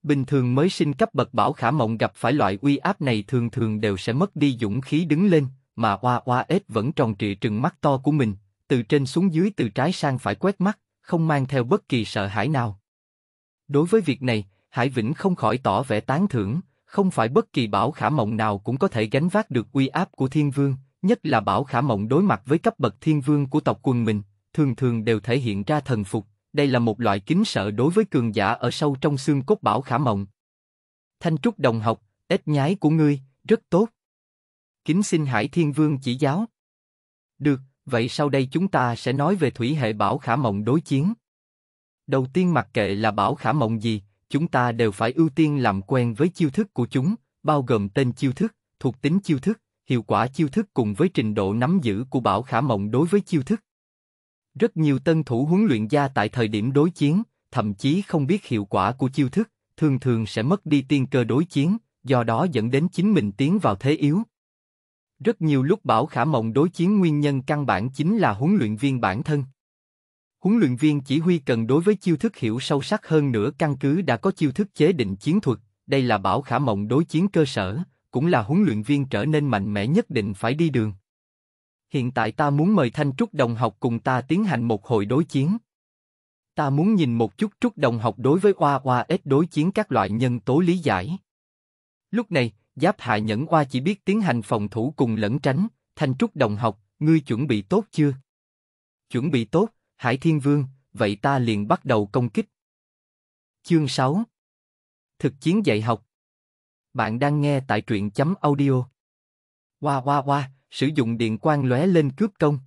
Bình thường mới sinh cấp bậc bảo khả mộng gặp phải loại uy áp này thường thường đều sẽ mất đi dũng khí đứng lên, mà oa oa ếch vẫn tròn trịa trừng mắt to của mình, từ trên xuống dưới từ trái sang phải quét mắt, không mang theo bất kỳ sợ hãi nào. Đối với việc này, Hải Vĩnh không khỏi tỏ vẻ tán thưởng, không phải bất kỳ bảo khả mộng nào cũng có thể gánh vác được uy áp của thiên vương, nhất là Bảo Khả Mộng đối mặt với cấp bậc thiên vương của tộc quân mình, thường thường đều thể hiện ra thần phục, đây là một loại kính sợ đối với cường giả ở sâu trong xương cốt Bảo Khả Mộng. Thanh Trúc đồng học, ếch nhái của ngươi, rất tốt. Kính xin Hải Thiên Vương chỉ giáo. Được, vậy sau đây chúng ta sẽ nói về thủy hệ Bảo Khả Mộng đối chiến. Đầu tiên mặc kệ là Bảo Khả Mộng gì, chúng ta đều phải ưu tiên làm quen với chiêu thức của chúng, bao gồm tên chiêu thức, thuộc tính chiêu thức, hiệu quả chiêu thức cùng với trình độ nắm giữ của Bảo Khả Mộng đối với chiêu thức. Rất nhiều tân thủ huấn luyện gia tại thời điểm đối chiến, thậm chí không biết hiệu quả của chiêu thức, thường thường sẽ mất đi tiên cơ đối chiến, do đó dẫn đến chính mình tiến vào thế yếu. Rất nhiều lúc Bảo Khả Mộng đối chiến nguyên nhân căn bản chính là huấn luyện viên bản thân. Huấn luyện viên chỉ huy cần đối với chiêu thức hiểu sâu sắc hơn nữa căn cứ đã có chiêu thức chế định chiến thuật, đây là Bảo Khả Mộng đối chiến cơ sở, cũng là huấn luyện viên trở nên mạnh mẽ nhất định phải đi đường. Hiện tại ta muốn mời Thanh Trúc đồng học cùng ta tiến hành một hội đối chiến. Ta muốn nhìn một chút Trúc đồng học đối với Hoa Hoa ít đối chiến các loại nhân tố lý giải. Lúc này, Giáp Hạ Nhẫn Hoa chỉ biết tiến hành phòng thủ cùng lẫn tránh, Thanh Trúc đồng học, ngươi chuẩn bị tốt chưa? Chuẩn bị tốt, Hải Thiên Vương, vậy ta liền bắt đầu công kích. Chương 6 Thực chiến dạy học bạn đang nghe tại truyện chấm audio. Hoa hoa hoa, sử dụng điện quang lóe lên cướp công.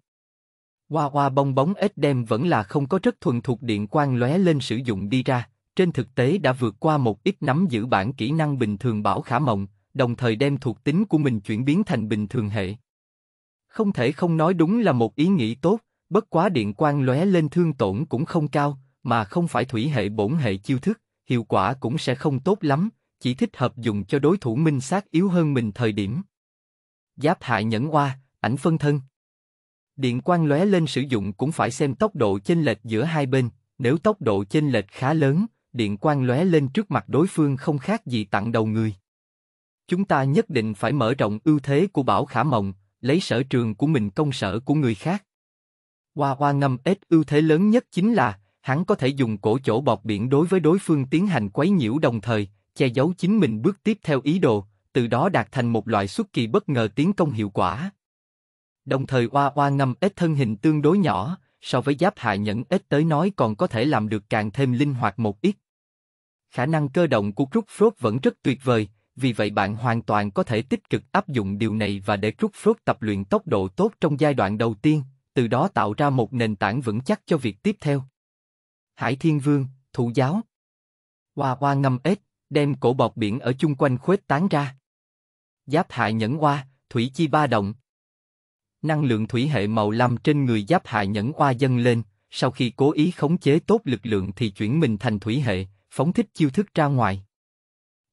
Hoa hoa bong bóng ếch đem vẫn là không có rất thuần thuộc điện quang lóe lên sử dụng đi ra, trên thực tế đã vượt qua một ít nắm giữ bản kỹ năng bình thường bảo khả mộng, đồng thời đem thuộc tính của mình chuyển biến thành bình thường hệ. Không thể không nói đúng là một ý nghĩ tốt, bất quá điện quang lóe lên thương tổn cũng không cao, mà không phải thủy hệ bổn hệ chiêu thức, hiệu quả cũng sẽ không tốt lắm, chỉ thích hợp dùng cho đối thủ minh sát yếu hơn mình thời điểm. Giáp hại nhẫn hoa, ảnh phân thân. Điện quang lóe lên sử dụng cũng phải xem tốc độ chênh lệch giữa hai bên, nếu tốc độ chênh lệch khá lớn, điện quang lóe lên trước mặt đối phương không khác gì tặng đầu người. Chúng ta nhất định phải mở rộng ưu thế của Bảo Khả Mộng, lấy sở trường của mình công sở của người khác. Hoa hoa ngâm ếch ưu thế lớn nhất chính là, hắn có thể dùng cổ chỗ bọt biển đối với đối phương tiến hành quấy nhiễu đồng thời, che giấu chính mình bước tiếp theo ý đồ, từ đó đạt thành một loại xuất kỳ bất ngờ tiến công hiệu quả. Đồng thời oa oa ngâm ít thân hình tương đối nhỏ, so với giáp hạ nhẫn ít tới nói còn có thể làm được càng thêm linh hoạt một ít. Khả năng cơ động của Rút Frốt vẫn rất tuyệt vời, vì vậy bạn hoàn toàn có thể tích cực áp dụng điều này và để Rút Frốt tập luyện tốc độ tốt trong giai đoạn đầu tiên, từ đó tạo ra một nền tảng vững chắc cho việc tiếp theo. Hải Thiên Vương, thủ Giáo Hoa hoa ngâm ếch, đem cổ bọt biển ở chung quanh khuếch tán ra. Giáp hại nhẫn hoa, thủy chi ba động. Năng lượng thủy hệ màu lam trên người giáp hại nhẫn hoa dâng lên, sau khi cố ý khống chế tốt lực lượng thì chuyển mình thành thủy hệ, phóng thích chiêu thức ra ngoài.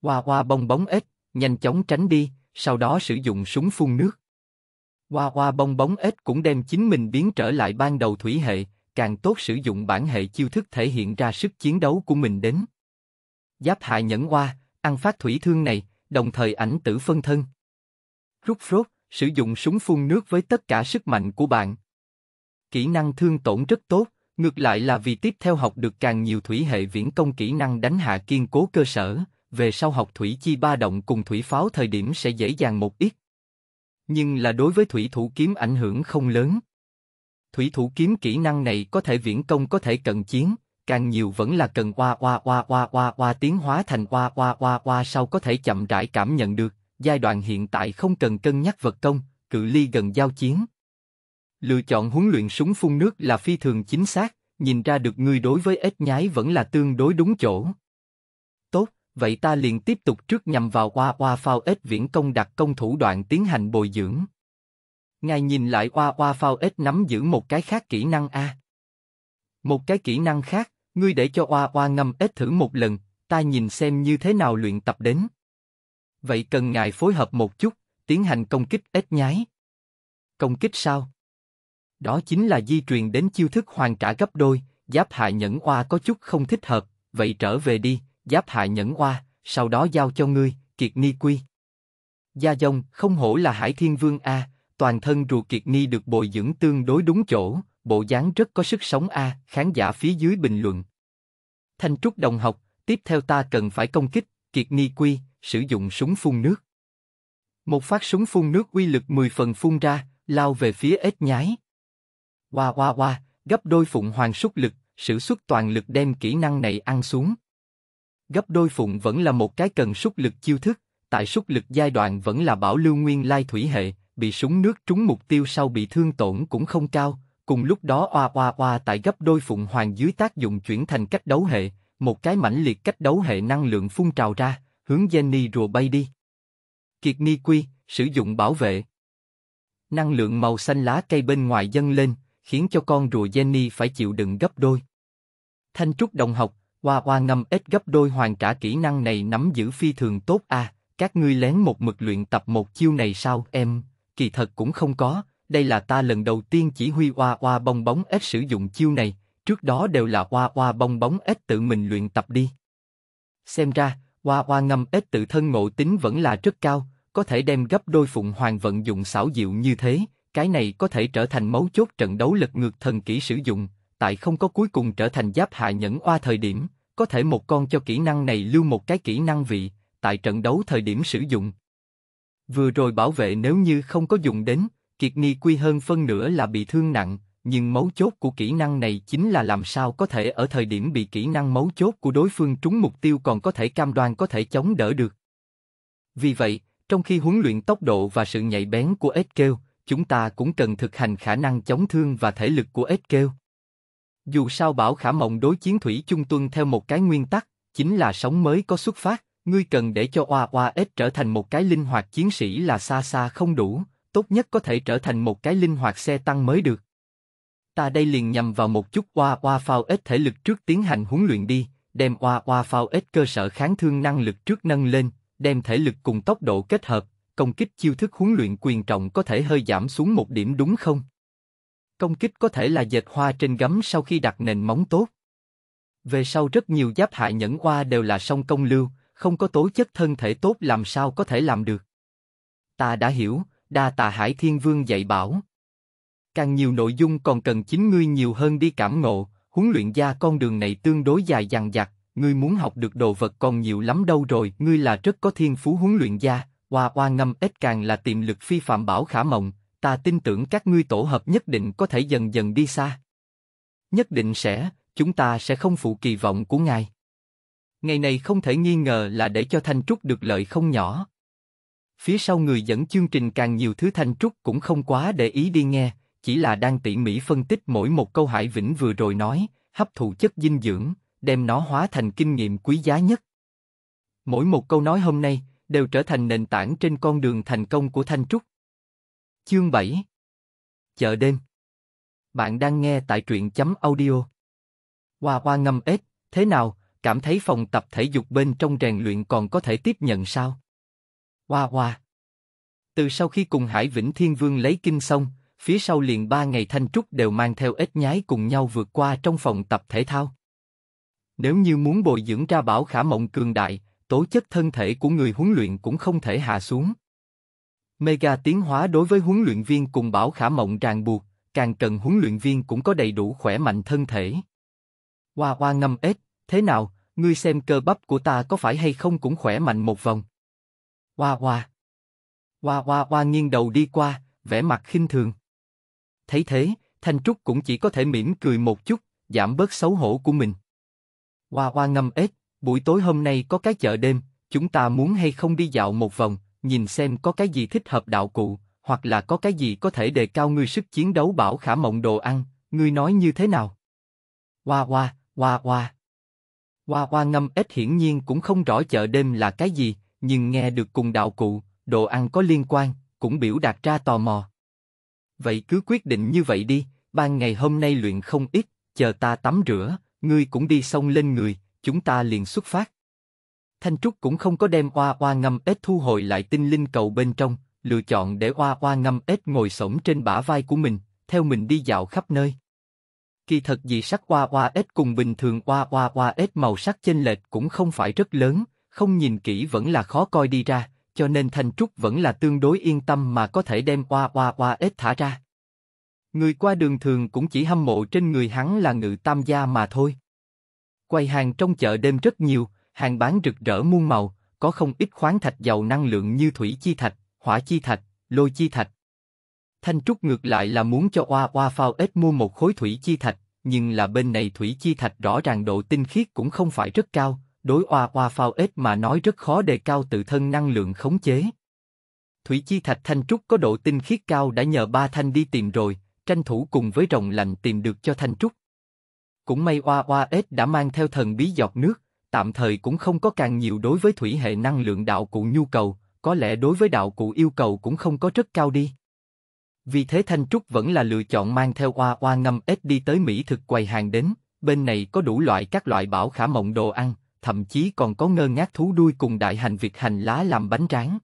Hoa hoa bong bóng ếch, nhanh chóng tránh đi, sau đó sử dụng súng phun nước. Hoa hoa bong bóng ếch cũng đem chính mình biến trở lại ban đầu thủy hệ, càng tốt sử dụng bản hệ chiêu thức thể hiện ra sức chiến đấu của mình đến giáp hại nhẫn hoa, ăn phát thủy thương này, đồng thời ảnh tử phân thân. Rút rốt, sử dụng súng phun nước với tất cả sức mạnh của bạn. Kỹ năng thương tổn rất tốt, ngược lại là vì tiếp theo học được càng nhiều thủy hệ viễn công kỹ năng đánh hạ kiên cố cơ sở, về sau học thủy chi ba động cùng thủy pháo thời điểm sẽ dễ dàng một ít. Nhưng là đối với thủy thủ kiếm ảnh hưởng không lớn. Thủy thủ kiếm kỹ năng này có thể viễn công có thể cận chiến, càng nhiều vẫn là cần qua qua qua qua qua qua tiến hóa thành qua qua qua qua sau có thể chậm rãi cảm nhận được, giai đoạn hiện tại không cần cân nhắc vật công, cự ly gần giao chiến. Lựa chọn huấn luyện súng phun nước là phi thường chính xác, nhìn ra được ngươi đối với ếch nhái vẫn là tương đối đúng chỗ. Tốt, vậy ta liền tiếp tục trước nhằm vào qua qua phao ếch viễn công đặt công thủ đoạn tiến hành bồi dưỡng. Ngài nhìn lại qua qua phao ếch nắm giữ một cái khác kỹ năng A. Một cái kỹ năng khác, ngươi để cho oa oa ngâm ếch thử một lần, ta nhìn xem như thế nào luyện tập đến. Vậy cần ngài phối hợp một chút, tiến hành công kích ếch nhái. Công kích sao? Đó chính là di truyền đến chiêu thức hoàn trả gấp đôi, giáp hạ nhẫn oa có chút không thích hợp, vậy trở về đi, giáp hạ nhẫn oa, sau đó giao cho ngươi, kiệt ni quy. Gia dông, không hổ là hải thiên vương A, toàn thân ruột kiệt ni được bồi dưỡng tương đối đúng chỗ, bộ dáng rất có sức sống a, à, khán giả phía dưới bình luận. Thanh Trúc đồng học, tiếp theo ta cần phải công kích, kiệt ni quy, sử dụng súng phun nước. Một phát súng phun nước uy lực 10 phần phun ra, lao về phía ếch nhái. Hoa hoa hoa, gấp đôi phụng hoàng súc lực, sử xuất toàn lực đem kỹ năng này ăn xuống. Gấp đôi phụng vẫn là một cái cần súc lực chiêu thức, tại súc lực giai đoạn vẫn là bảo lưu nguyên lai thủy hệ, bị súng nước trúng mục tiêu sau bị thương tổn cũng không cao, Cùng lúc đó oa oa oa tại gấp đôi phụng hoàng dưới tác dụng chuyển thành cách đấu hệ, một cái mãnh liệt cách đấu hệ năng lượng phun trào ra, hướng Jenny rùa bay đi. Kiệt Ni Quy, sử dụng bảo vệ. Năng lượng màu xanh lá cây bên ngoài dâng lên, khiến cho con rùa Jenny phải chịu đựng gấp đôi. Thanh trúc đồng học, oa oa ngâm ít gấp đôi hoàn trả kỹ năng này nắm giữ phi thường tốt à, các ngươi lén một mực luyện tập một chiêu này sao em, kỳ thật cũng không có, đây là ta lần đầu tiên chỉ huy Hoa Hoa bong bóng ếch sử dụng chiêu này, trước đó đều là Hoa Hoa bong bóng ếch tự mình luyện tập đi. Xem ra, Hoa Hoa ngâm ếch tự thân ngộ tính vẫn là rất cao, có thể đem gấp đôi phụng hoàng vận dụng xảo diệu như thế, cái này có thể trở thành mấu chốt trận đấu lực ngược thần kỹ sử dụng, tại không có cuối cùng trở thành giáp hạ nhẫn oa thời điểm, có thể một con cho kỹ năng này lưu một cái kỹ năng vị, tại trận đấu thời điểm sử dụng. Vừa rồi bảo vệ nếu như không có dùng đến, Kiệt Ni Quy hơn phân nửa là bị thương nặng, nhưng mấu chốt của kỹ năng này chính là làm sao có thể ở thời điểm bị kỹ năng mấu chốt của đối phương trúng mục tiêu còn có thể cam đoan có thể chống đỡ được. Vì vậy, trong khi huấn luyện tốc độ và sự nhạy bén của Eskel, chúng ta cũng cần thực hành khả năng chống thương và thể lực của Eskel. Dù sao bảo khả mộng đối chiến thủy chung tuân theo một cái nguyên tắc, chính là sống mới có xuất phát, ngươi cần để cho Oa Oa S trở thành một cái linh hoạt chiến sĩ là xa xa không đủ, tốt nhất có thể trở thành một cái linh hoạt xe tăng mới được. Ta đây liền nhằm vào một chút qua qua phao ếch thể lực trước tiến hành huấn luyện đi, đem qua qua phao ếch cơ sở kháng thương năng lực trước nâng lên, đem thể lực cùng tốc độ kết hợp, công kích chiêu thức huấn luyện quyền trọng có thể hơi giảm xuống một điểm đúng không? Công kích có thể là dệt hoa trên gấm sau khi đặt nền móng tốt. Về sau rất nhiều giáp hại nhẫn qua đều là song công lưu, không có tố chất thân thể tốt làm sao có thể làm được. Ta đã hiểu, đa tạ Hải Thiên Vương dạy bảo. Càng nhiều nội dung còn cần chính ngươi nhiều hơn đi cảm ngộ, huấn luyện gia con đường này tương đối dài dằng dặc, ngươi muốn học được đồ vật còn nhiều lắm đâu rồi, ngươi là rất có thiên phú huấn luyện gia, hoa hoa ngâm ít càng là tiềm lực phi phạm bảo khả mộng, ta tin tưởng các ngươi tổ hợp nhất định có thể dần dần đi xa. Nhất định sẽ, chúng ta sẽ không phụ kỳ vọng của ngài. Ngày này không thể nghi ngờ là để cho Thanh Trúc được lợi không nhỏ. Phía sau người dẫn chương trình càng nhiều thứ Thanh Trúc cũng không quá để ý đi nghe, chỉ là đang tỉ mỉ phân tích mỗi một câu Hải Vĩnh vừa rồi nói, hấp thụ chất dinh dưỡng, đem nó hóa thành kinh nghiệm quý giá nhất. Mỗi một câu nói hôm nay đều trở thành nền tảng trên con đường thành công của Thanh Trúc. Chương 7 Chợ đêm Bạn đang nghe tại truyện chấm audio. Hoa hoa ngâm ếch, thế nào, cảm thấy phòng tập thể dục bên trong rèn luyện còn có thể tiếp nhận sao? Hoa hoa. Từ sau khi cùng Hải Vĩnh Thiên Vương lấy kinh xong, phía sau liền ba ngày thanh trúc đều mang theo ếch nhái cùng nhau vượt qua trong phòng tập thể thao. Nếu như muốn bồi dưỡng ra bảo khả mộng cường đại, tố chất thân thể của người huấn luyện cũng không thể hạ xuống. Mega tiến hóa đối với huấn luyện viên cùng bảo khả mộng ràng buộc, càng cần huấn luyện viên cũng có đầy đủ khỏe mạnh thân thể. Hoa hoa ngâm ếch, thế nào, ngươi xem cơ bắp của ta có phải hay không cũng khỏe mạnh một vòng. Hoa hoa. Hoa hoa hoa nghiêng đầu đi qua, vẻ mặt khinh thường. Thấy thế, Thanh Trúc cũng chỉ có thể mỉm cười một chút, giảm bớt xấu hổ của mình. Hoa hoa ngâm ếch, buổi tối hôm nay có cái chợ đêm, chúng ta muốn hay không đi dạo một vòng, nhìn xem có cái gì thích hợp đạo cụ, hoặc là có cái gì có thể đề cao ngươi sức chiến đấu bảo khả mộng đồ ăn, ngươi nói như thế nào? Hoa hoa, hoa hoa. Hoa hoa ngâm ếch hiển nhiên cũng không rõ chợ đêm là cái gì, nhưng nghe được cùng đạo cụ, đồ ăn có liên quan, cũng biểu đạt ra tò mò. Vậy cứ quyết định như vậy đi, ban ngày hôm nay luyện không ít, chờ ta tắm rửa, ngươi cũng đi xong lên người, chúng ta liền xuất phát. Thanh Trúc cũng không có đem oa oa ngâm ếch thu hồi lại tinh linh cầu bên trong, lựa chọn để oa oa ngâm ếch ngồi sổng trên bả vai của mình, theo mình đi dạo khắp nơi. Kỳ thật dị sắc oa oa ếch cùng bình thường oa oa oa ếch màu sắc chênh lệch cũng không phải rất lớn, không nhìn kỹ vẫn là khó coi đi ra, cho nên Thanh Trúc vẫn là tương đối yên tâm mà có thể đem qua qua qua ếch thả ra. Người qua đường thường cũng chỉ hâm mộ trên người hắn là ngự tam gia mà thôi. quay hàng trong chợ đêm rất nhiều, hàng bán rực rỡ muôn màu, có không ít khoáng thạch giàu năng lượng như thủy chi thạch, hỏa chi thạch, lôi chi thạch. Thanh Trúc ngược lại là muốn cho Oa Oa Phao ếch mua một khối thủy chi thạch, nhưng là bên này thủy chi thạch rõ ràng độ tinh khiết cũng không phải rất cao, đối oa oa phao ếch mà nói rất khó đề cao tự thân năng lượng khống chế. Thủy chi thạch thanh trúc có độ tinh khiết cao đã nhờ ba thanh đi tìm rồi, tranh thủ cùng với rồng lành tìm được cho thanh trúc. Cũng may oa oa ếch đã mang theo thần bí giọt nước, tạm thời cũng không có càng nhiều đối với thủy hệ năng lượng đạo cụ nhu cầu, có lẽ đối với đạo cụ yêu cầu cũng không có rất cao đi. Vì thế Thanh Trúc vẫn là lựa chọn mang theo oa oa ngâm ếch đi tới Mỹ thực quầy hàng đến, bên này có đủ loại các loại bảo khả mộng đồ ăn, thậm chí còn có ngơ ngác thú đuôi cùng đại hành việc hành lá làm bánh tráng.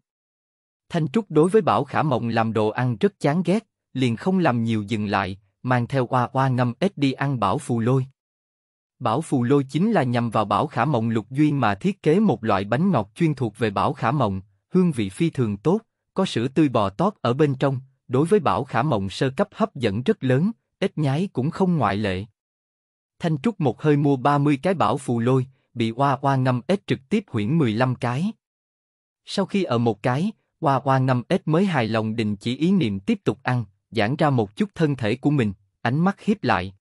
Thanh Trúc đối với Bảo Khả Mộng làm đồ ăn rất chán ghét, liền không làm nhiều dừng lại, mang theo oa oa ngâm ếch đi ăn Bảo Phù Lôi. Bảo Phù Lôi chính là nhằm vào Bảo Khả Mộng Lục Duy mà thiết kế một loại bánh ngọt chuyên thuộc về Bảo Khả Mộng, hương vị phi thường tốt, có sữa tươi bò tót ở bên trong, đối với Bảo Khả Mộng sơ cấp hấp dẫn rất lớn, ếch nhái cũng không ngoại lệ. Thanh Trúc một hơi mua 30 cái Bảo Phù Lôi, bị Hoa Hoa ngâm ếch trực tiếp huyễn 15 cái. Sau khi ở một cái, Hoa Hoa ngâm ếch mới hài lòng đình chỉ ý niệm tiếp tục ăn, giãn ra một chút thân thể của mình, ánh mắt hiếp lại.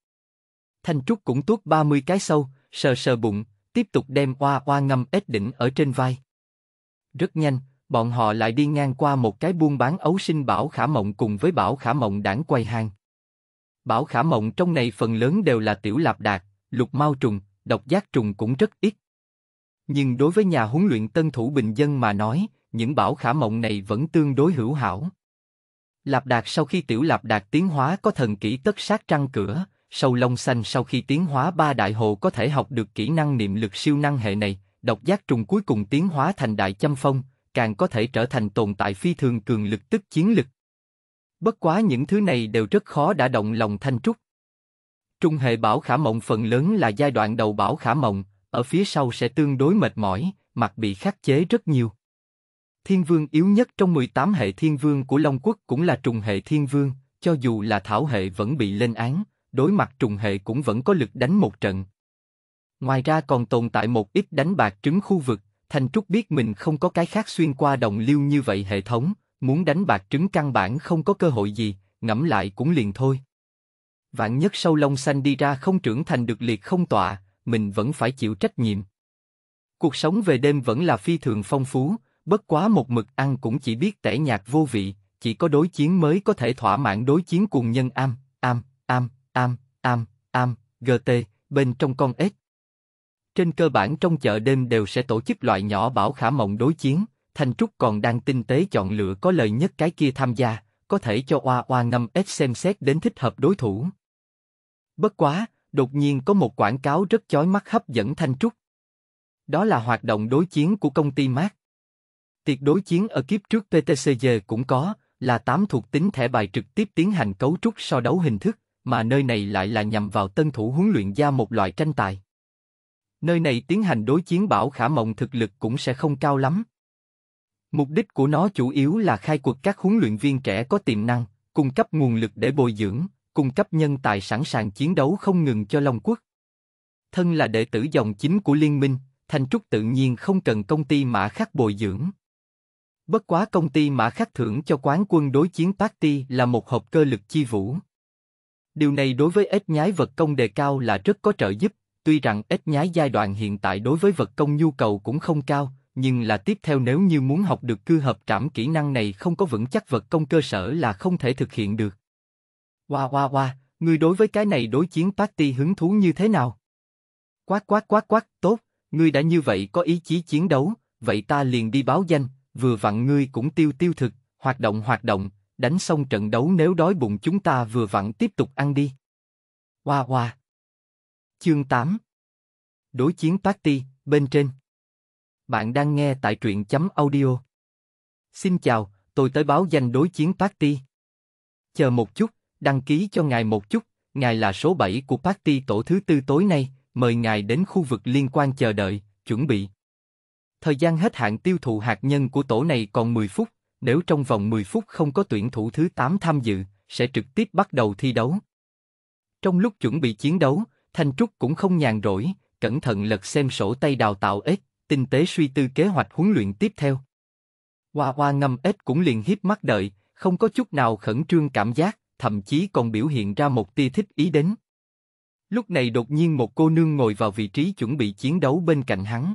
Thanh Trúc cũng tuốt 30 cái sâu, sờ sờ bụng, tiếp tục đem Hoa Hoa ngâm ếch đỉnh ở trên vai. Rất nhanh, bọn họ lại đi ngang qua một cái buôn bán ấu sinh Bảo Khả Mộng cùng với Bảo Khả Mộng đảng quay hàng. Bảo Khả Mộng trong này phần lớn đều là tiểu lạp đạt, lục mau trùng, độc giác trùng cũng rất ít. Nhưng đối với nhà huấn luyện tân thủ bình dân mà nói, những bảo khả mộng này vẫn tương đối hữu hảo. Lạp Đạt sau khi tiểu Lạp Đạt tiến hóa có thần kỹ tất sát trăng cửa, sâu lông xanh sau khi tiến hóa ba đại hồ có thể học được kỹ năng niệm lực siêu năng hệ này, độc giác trùng cuối cùng tiến hóa thành đại châm phong, càng có thể trở thành tồn tại phi thường cường lực tức chiến lực. Bất quá những thứ này đều rất khó đã động lòng Thanh Trúc, Trung hệ bảo khả mộng phần lớn là giai đoạn đầu bảo khả mộng, ở phía sau sẽ tương đối mệt mỏi, mặt bị khắc chế rất nhiều. Thiên vương yếu nhất trong 18 hệ thiên vương của Long Quốc cũng là trùng hệ thiên vương, cho dù là thảo hệ vẫn bị lên án, đối mặt trùng hệ cũng vẫn có lực đánh một trận. Ngoài ra còn tồn tại một ít đánh bạc trứng khu vực, Thành Trúc biết mình không có cái khác xuyên qua đồng lưu như vậy hệ thống, muốn đánh bạc trứng căn bản không có cơ hội gì, ngẫm lại cũng liền thôi. Vạn nhất sâu lông xanh đi ra không trưởng thành được liệt không tọa, mình vẫn phải chịu trách nhiệm. Cuộc sống về đêm vẫn là phi thường phong phú, bất quá một mực ăn cũng chỉ biết tẻ nhạt vô vị, chỉ có đối chiến mới có thể thỏa mãn đối chiến cùng nhân am, am, am, am, am, am, gt, bên trong con ếch. Trên cơ bản trong chợ đêm đều sẽ tổ chức loại nhỏ bảo khả mộng đối chiến, Thanh Trúc còn đang tinh tế chọn lựa có lợi nhất cái kia tham gia, có thể cho Oa Oa ngâm ếch xem xét đến thích hợp đối thủ. Bất quá, đột nhiên có một quảng cáo rất chói mắt hấp dẫn Thanh Trúc. Đó là hoạt động đối chiến của công ty Mát. Tiệc đối chiến ở kiếp trước PTCG cũng có, là 8 thuộc tính thẻ bài trực tiếp tiến hành cấu trúc so đấu hình thức, mà nơi này lại là nhằm vào tân thủ huấn luyện gia một loại tranh tài. Nơi này tiến hành đối chiến bảo khả mộng thực lực cũng sẽ không cao lắm. Mục đích của nó chủ yếu là khai cuộc các huấn luyện viên trẻ có tiềm năng, cung cấp nguồn lực để bồi dưỡng, cung cấp nhân tài sẵn sàng chiến đấu không ngừng cho Long Quốc. Thân là đệ tử dòng chính của liên minh, Thanh Trúc tự nhiên không cần công ty mã khắc bồi dưỡng. Bất quá công ty mã khắc thưởng cho quán quân đối chiến Party là một hộp cơ lực chi vũ. Điều này đối với ếch nhái vật công đề cao là rất có trợ giúp, tuy rằng ếch nhái giai đoạn hiện tại đối với vật công nhu cầu cũng không cao, nhưng là tiếp theo nếu như muốn học được cư hợp trảm kỹ năng này không có vững chắc vật công cơ sở là không thể thực hiện được. Hoa hoa hoa, ngươi đối với cái này đối chiến party hứng thú như thế nào? Quát quát quát quát, tốt, ngươi đã như vậy có ý chí chiến đấu, vậy ta liền đi báo danh, vừa vặn ngươi cũng tiêu tiêu thực, hoạt động hoạt động, đánh xong trận đấu nếu đói bụng chúng ta vừa vặn tiếp tục ăn đi. Hoa hoa. Chương 8 Đối chiến party, bên trên. Bạn đang nghe tại truyện chấm audio. Xin chào, tôi tới báo danh đối chiến party. Chờ một chút, đăng ký cho ngài một chút, ngài là số 7 của party tổ thứ tư tối nay, mời ngài đến khu vực liên quan chờ đợi, chuẩn bị. Thời gian hết hạn tiêu thụ hạt nhân của tổ này còn 10 phút, nếu trong vòng 10 phút không có tuyển thủ thứ 8 tham dự, sẽ trực tiếp bắt đầu thi đấu. Trong lúc chuẩn bị chiến đấu, Thanh Trúc cũng không nhàn rỗi, cẩn thận lật xem sổ tay đào tạo ếch, tinh tế suy tư kế hoạch huấn luyện tiếp theo. Hoa hoa ngâm ếch cũng liền hiếp mắt đợi, không có chút nào khẩn trương cảm giác, thậm chí còn biểu hiện ra một tia thích ý đến. Lúc này đột nhiên một cô nương ngồi vào vị trí chuẩn bị chiến đấu bên cạnh hắn.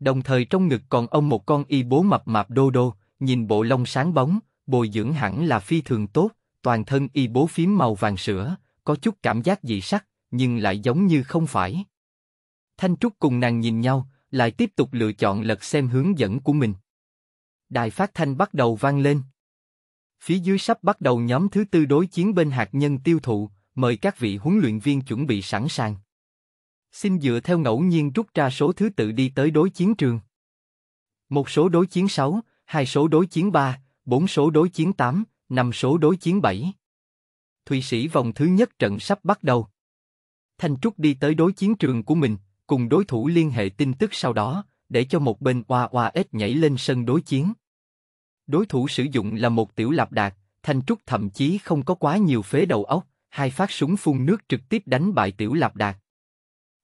Đồng thời trong ngực còn ông một con y bố mập mạp đô đô, nhìn bộ lông sáng bóng, bồi dưỡng hẳn là phi thường tốt, toàn thân y bố phím màu vàng sữa, có chút cảm giác dị sắc, nhưng lại giống như không phải. Thanh Trúc cùng nàng nhìn nhau, lại tiếp tục lựa chọn lật xem hướng dẫn của mình. Đài phát thanh bắt đầu vang lên. Phía dưới sắp bắt đầu nhóm thứ tư đối chiến bên hạt nhân tiêu thụ, mời các vị huấn luyện viên chuẩn bị sẵn sàng. Xin dựa theo ngẫu nhiên rút ra số thứ tự đi tới đối chiến trường. Một số đối chiến 6, hai số đối chiến 3, bốn số đối chiến 8, năm số đối chiến 7. Thụy Sĩ vòng thứ nhất trận sắp bắt đầu. Thanh Trúc đi tới đối chiến trường của mình, cùng đối thủ liên hệ tin tức sau đó, để cho một bên oa oa ếch nhảy lên sân đối chiến. Đối thủ sử dụng là một tiểu lạp đạt, Thanh Trúc thậm chí không có quá nhiều phế đầu óc, hai phát súng phun nước trực tiếp đánh bại tiểu lạp đạt.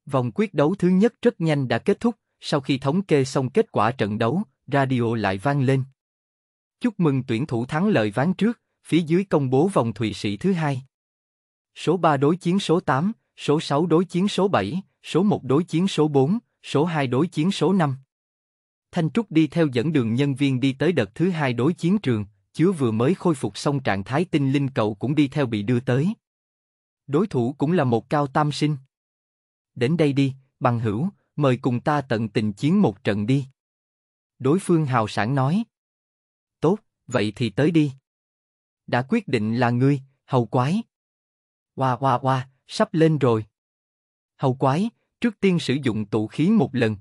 Vòng quyết đấu thứ nhất rất nhanh đã kết thúc, sau khi thống kê xong kết quả trận đấu, radio lại vang lên. Chúc mừng tuyển thủ thắng lợi ván trước, phía dưới công bố vòng Thụy Sĩ thứ hai. Số 3 đối chiến số 8, số 6 đối chiến số 7, số 1 đối chiến số 4, số 2 đối chiến số 5. Thanh Trúc đi theo dẫn đường nhân viên đi tới đợt thứ hai đối chiến trường, chứa vừa mới khôi phục xong trạng thái tinh linh cậu cũng đi theo bị đưa tới. Đối thủ cũng là một cao tam sinh. Đến đây đi, bằng hữu, mời cùng ta tận tình chiến một trận đi. Đối phương hào sản nói. Tốt, vậy thì tới đi. Đã quyết định là ngươi, hầu quái. Hoa hoa hoa, sắp lên rồi. Hầu quái, trước tiên sử dụng tụ khí một lần.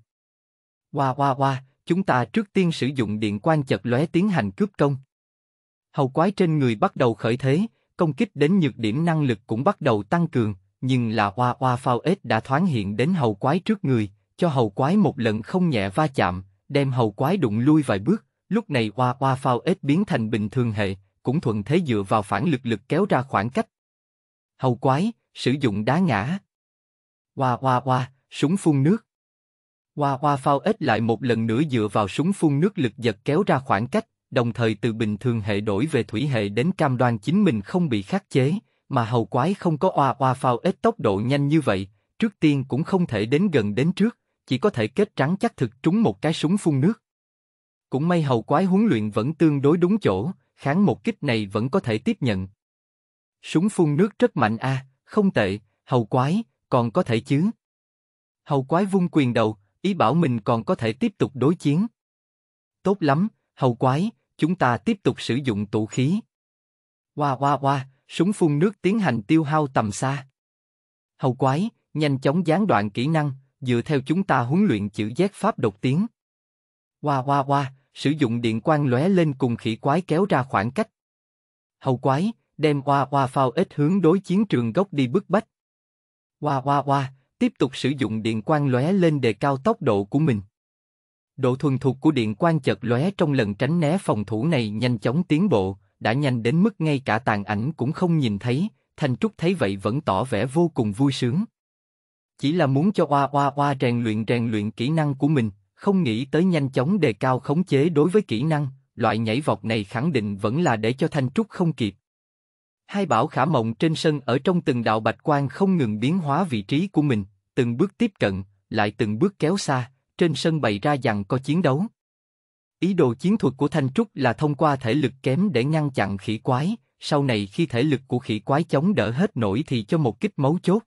Hoa hoa hoa, chúng ta trước tiên sử dụng điện quang chật lóe tiến hành cướp công. Hầu quái trên người bắt đầu khởi thế, công kích đến nhược điểm năng lực cũng bắt đầu tăng cường, nhưng là hoa hoa phao ếch đã thoáng hiện đến hầu quái trước người, cho hầu quái một lần không nhẹ va chạm, đem hầu quái đụng lui vài bước, lúc này hoa hoa phao ếch biến thành bình thường hệ, cũng thuận thế dựa vào phản lực lực kéo ra khoảng cách. Hầu quái, sử dụng đá ngã. Hoa hoa hoa, súng phun nước. Hoa hoa phao ếch lại một lần nữa dựa vào súng phun nước lực giật kéo ra khoảng cách, đồng thời từ bình thường hệ đổi về thủy hệ đến cam đoan chính mình không bị khắc chế, mà hầu quái không có oa oa phao ếch tốc độ nhanh như vậy, trước tiên cũng không thể đến gần đến trước, chỉ có thể kết trắng chắc thực trúng một cái súng phun nước. Cũng may hầu quái huấn luyện vẫn tương đối đúng chỗ, kháng một kích này vẫn có thể tiếp nhận. Súng phun nước rất mạnh a, à, không tệ, hầu quái, còn có thể chứ. Hầu quái vung quyền đầu, ý bảo mình còn có thể tiếp tục đối chiến. Tốt lắm, hầu quái, chúng ta tiếp tục sử dụng tụ khí. Hoa hoa hoa, súng phun nước tiến hành tiêu hao tầm xa. Hầu quái, nhanh chóng gián đoạn kỹ năng, dựa theo chúng ta huấn luyện chữ Z pháp đột tiến. Hoa hoa hoa, sử dụng điện quang lóe lên cùng khỉ quái kéo ra khoảng cách. Hầu quái, đem hoa hoa phao ít hướng đối chiến trường gốc đi bức bách. Hoa hoa hoa, tiếp tục sử dụng điện quang lóe lên đề cao tốc độ của mình. Độ thuần thục của điện quang chợt lóe trong lần tránh né phòng thủ này nhanh chóng tiến bộ, đã nhanh đến mức ngay cả tàn ảnh cũng không nhìn thấy, Thanh Trúc thấy vậy vẫn tỏ vẻ vô cùng vui sướng. Chỉ là muốn cho Oa Oa Oa rèn luyện rèn luyện kỹ năng của mình, không nghĩ tới nhanh chóng đề cao khống chế đối với kỹ năng, loại nhảy vọt này khẳng định vẫn là để cho Thanh Trúc không kịp. Hai bảo khả mộng trên sân ở trong từng đạo bạch quan không ngừng biến hóa vị trí của mình, từng bước tiếp cận, lại từng bước kéo xa, trên sân bày ra dàn có chiến đấu. Ý đồ chiến thuật của Thanh Trúc là thông qua thể lực kém để ngăn chặn khỉ quái, sau này khi thể lực của khỉ quái chống đỡ hết nổi thì cho một kích máu chốt.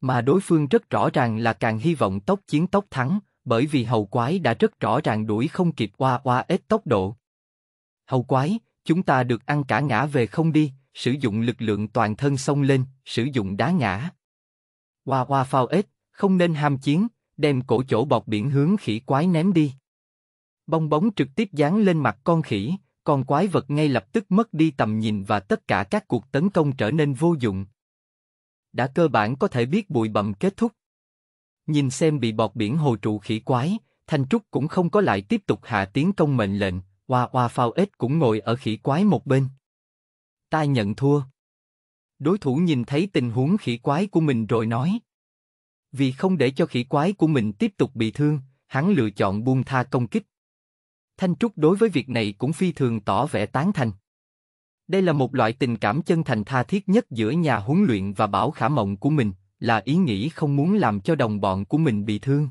Mà đối phương rất rõ ràng là càng hy vọng tốc chiến tốc thắng, bởi vì hầu quái đã rất rõ ràng đuổi không kịp qua qua ếch tốc độ. Hầu quái, chúng ta được ăn cả ngã về không đi, sử dụng lực lượng toàn thân xông lên, sử dụng đá ngã. Hoa hoa phao ếch, không nên ham chiến, đem cổ chỗ bọc biển hướng khỉ quái ném đi. Bong bóng trực tiếp dán lên mặt con khỉ, con quái vật ngay lập tức mất đi tầm nhìn và tất cả các cuộc tấn công trở nên vô dụng. Đã cơ bản có thể biết bụi bặm kết thúc. Nhìn xem bị bọt biển hồ trụ khỉ quái, Thanh Trúc cũng không có lại tiếp tục hạ tiến công mệnh lệnh, hoa hoa phao ếch cũng ngồi ở khỉ quái một bên ta nhận thua. Đối thủ nhìn thấy tình huống khỉ quái của mình rồi nói. Vì không để cho khỉ quái của mình tiếp tục bị thương, hắn lựa chọn buông tha công kích. Thanh Trúc đối với việc này cũng phi thường tỏ vẻ tán thành. Đây là một loại tình cảm chân thành tha thiết nhất giữa nhà huấn luyện và bảo khả mộng của mình, là ý nghĩ không muốn làm cho đồng bọn của mình bị thương.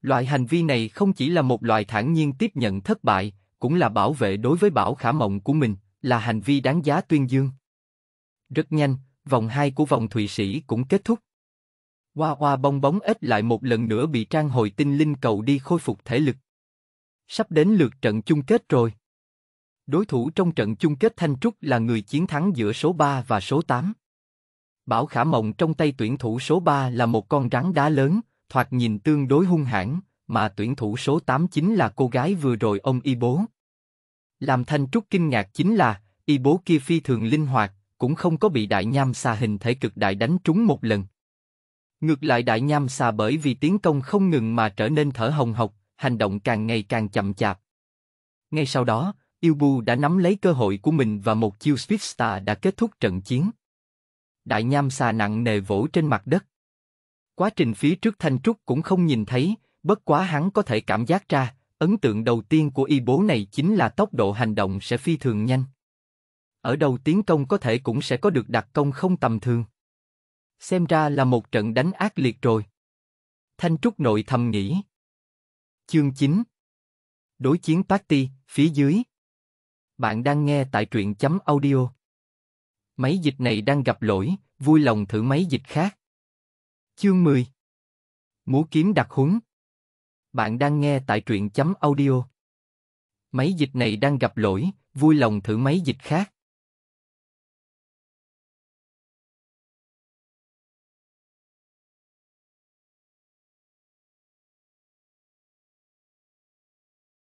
Loại hành vi này không chỉ là một loại thản nhiên tiếp nhận thất bại, cũng là bảo vệ đối với bảo khả mộng của mình, là hành vi đáng giá tuyên dương. Rất nhanh, vòng 2 của vòng Thụy Sĩ cũng kết thúc. Hoa hoa bong bóng ếch lại một lần nữa bị trang hồi tinh linh cầu đi khôi phục thể lực. Sắp đến lượt trận chung kết rồi. Đối thủ trong trận chung kết Thanh Trúc là người chiến thắng giữa số 3 và số 8. Bảo Khả Mộng trong tay tuyển thủ số 3 là một con rắn đá lớn, thoạt nhìn tương đối hung hãn, mà tuyển thủ số 8 chính là cô gái vừa rồi ông y bố. Làm Thanh Trúc kinh ngạc chính là, y bố kia phi thường linh hoạt, cũng không có bị đại nham xà hình thể cực đại đánh trúng một lần. Ngược lại đại nham xà bởi vì tiến công không ngừng mà trở nên thở hồng hộc, hành động càng ngày càng chậm chạp. Ngay sau đó, Ilbu đã nắm lấy cơ hội của mình và một chiêu Swift Star đã kết thúc trận chiến. Đại nham xà nặng nề vỗ trên mặt đất. Quá trình phía trước Thanh Trúc cũng không nhìn thấy, bất quá hắn có thể cảm giác ra, Ấn tượng đầu tiên của y bố này chính là tốc độ hành động sẽ phi thường nhanh. Ở đầu tiến công có thể cũng sẽ có được đặc công không tầm thường. Xem ra là một trận đánh ác liệt rồi. Thanh Trúc nội thầm nghĩ. Chương 9 Đối chiến party, phía dưới. Bạn đang nghe tại truyện chấm audio. Máy dịch này đang gặp lỗi, vui lòng thử máy dịch khác. Chương 10 Múa kiếm đặc huấn bạn đang nghe tại truyện chấm audio. Máy dịch này đang gặp lỗi, vui lòng thử máy dịch khác.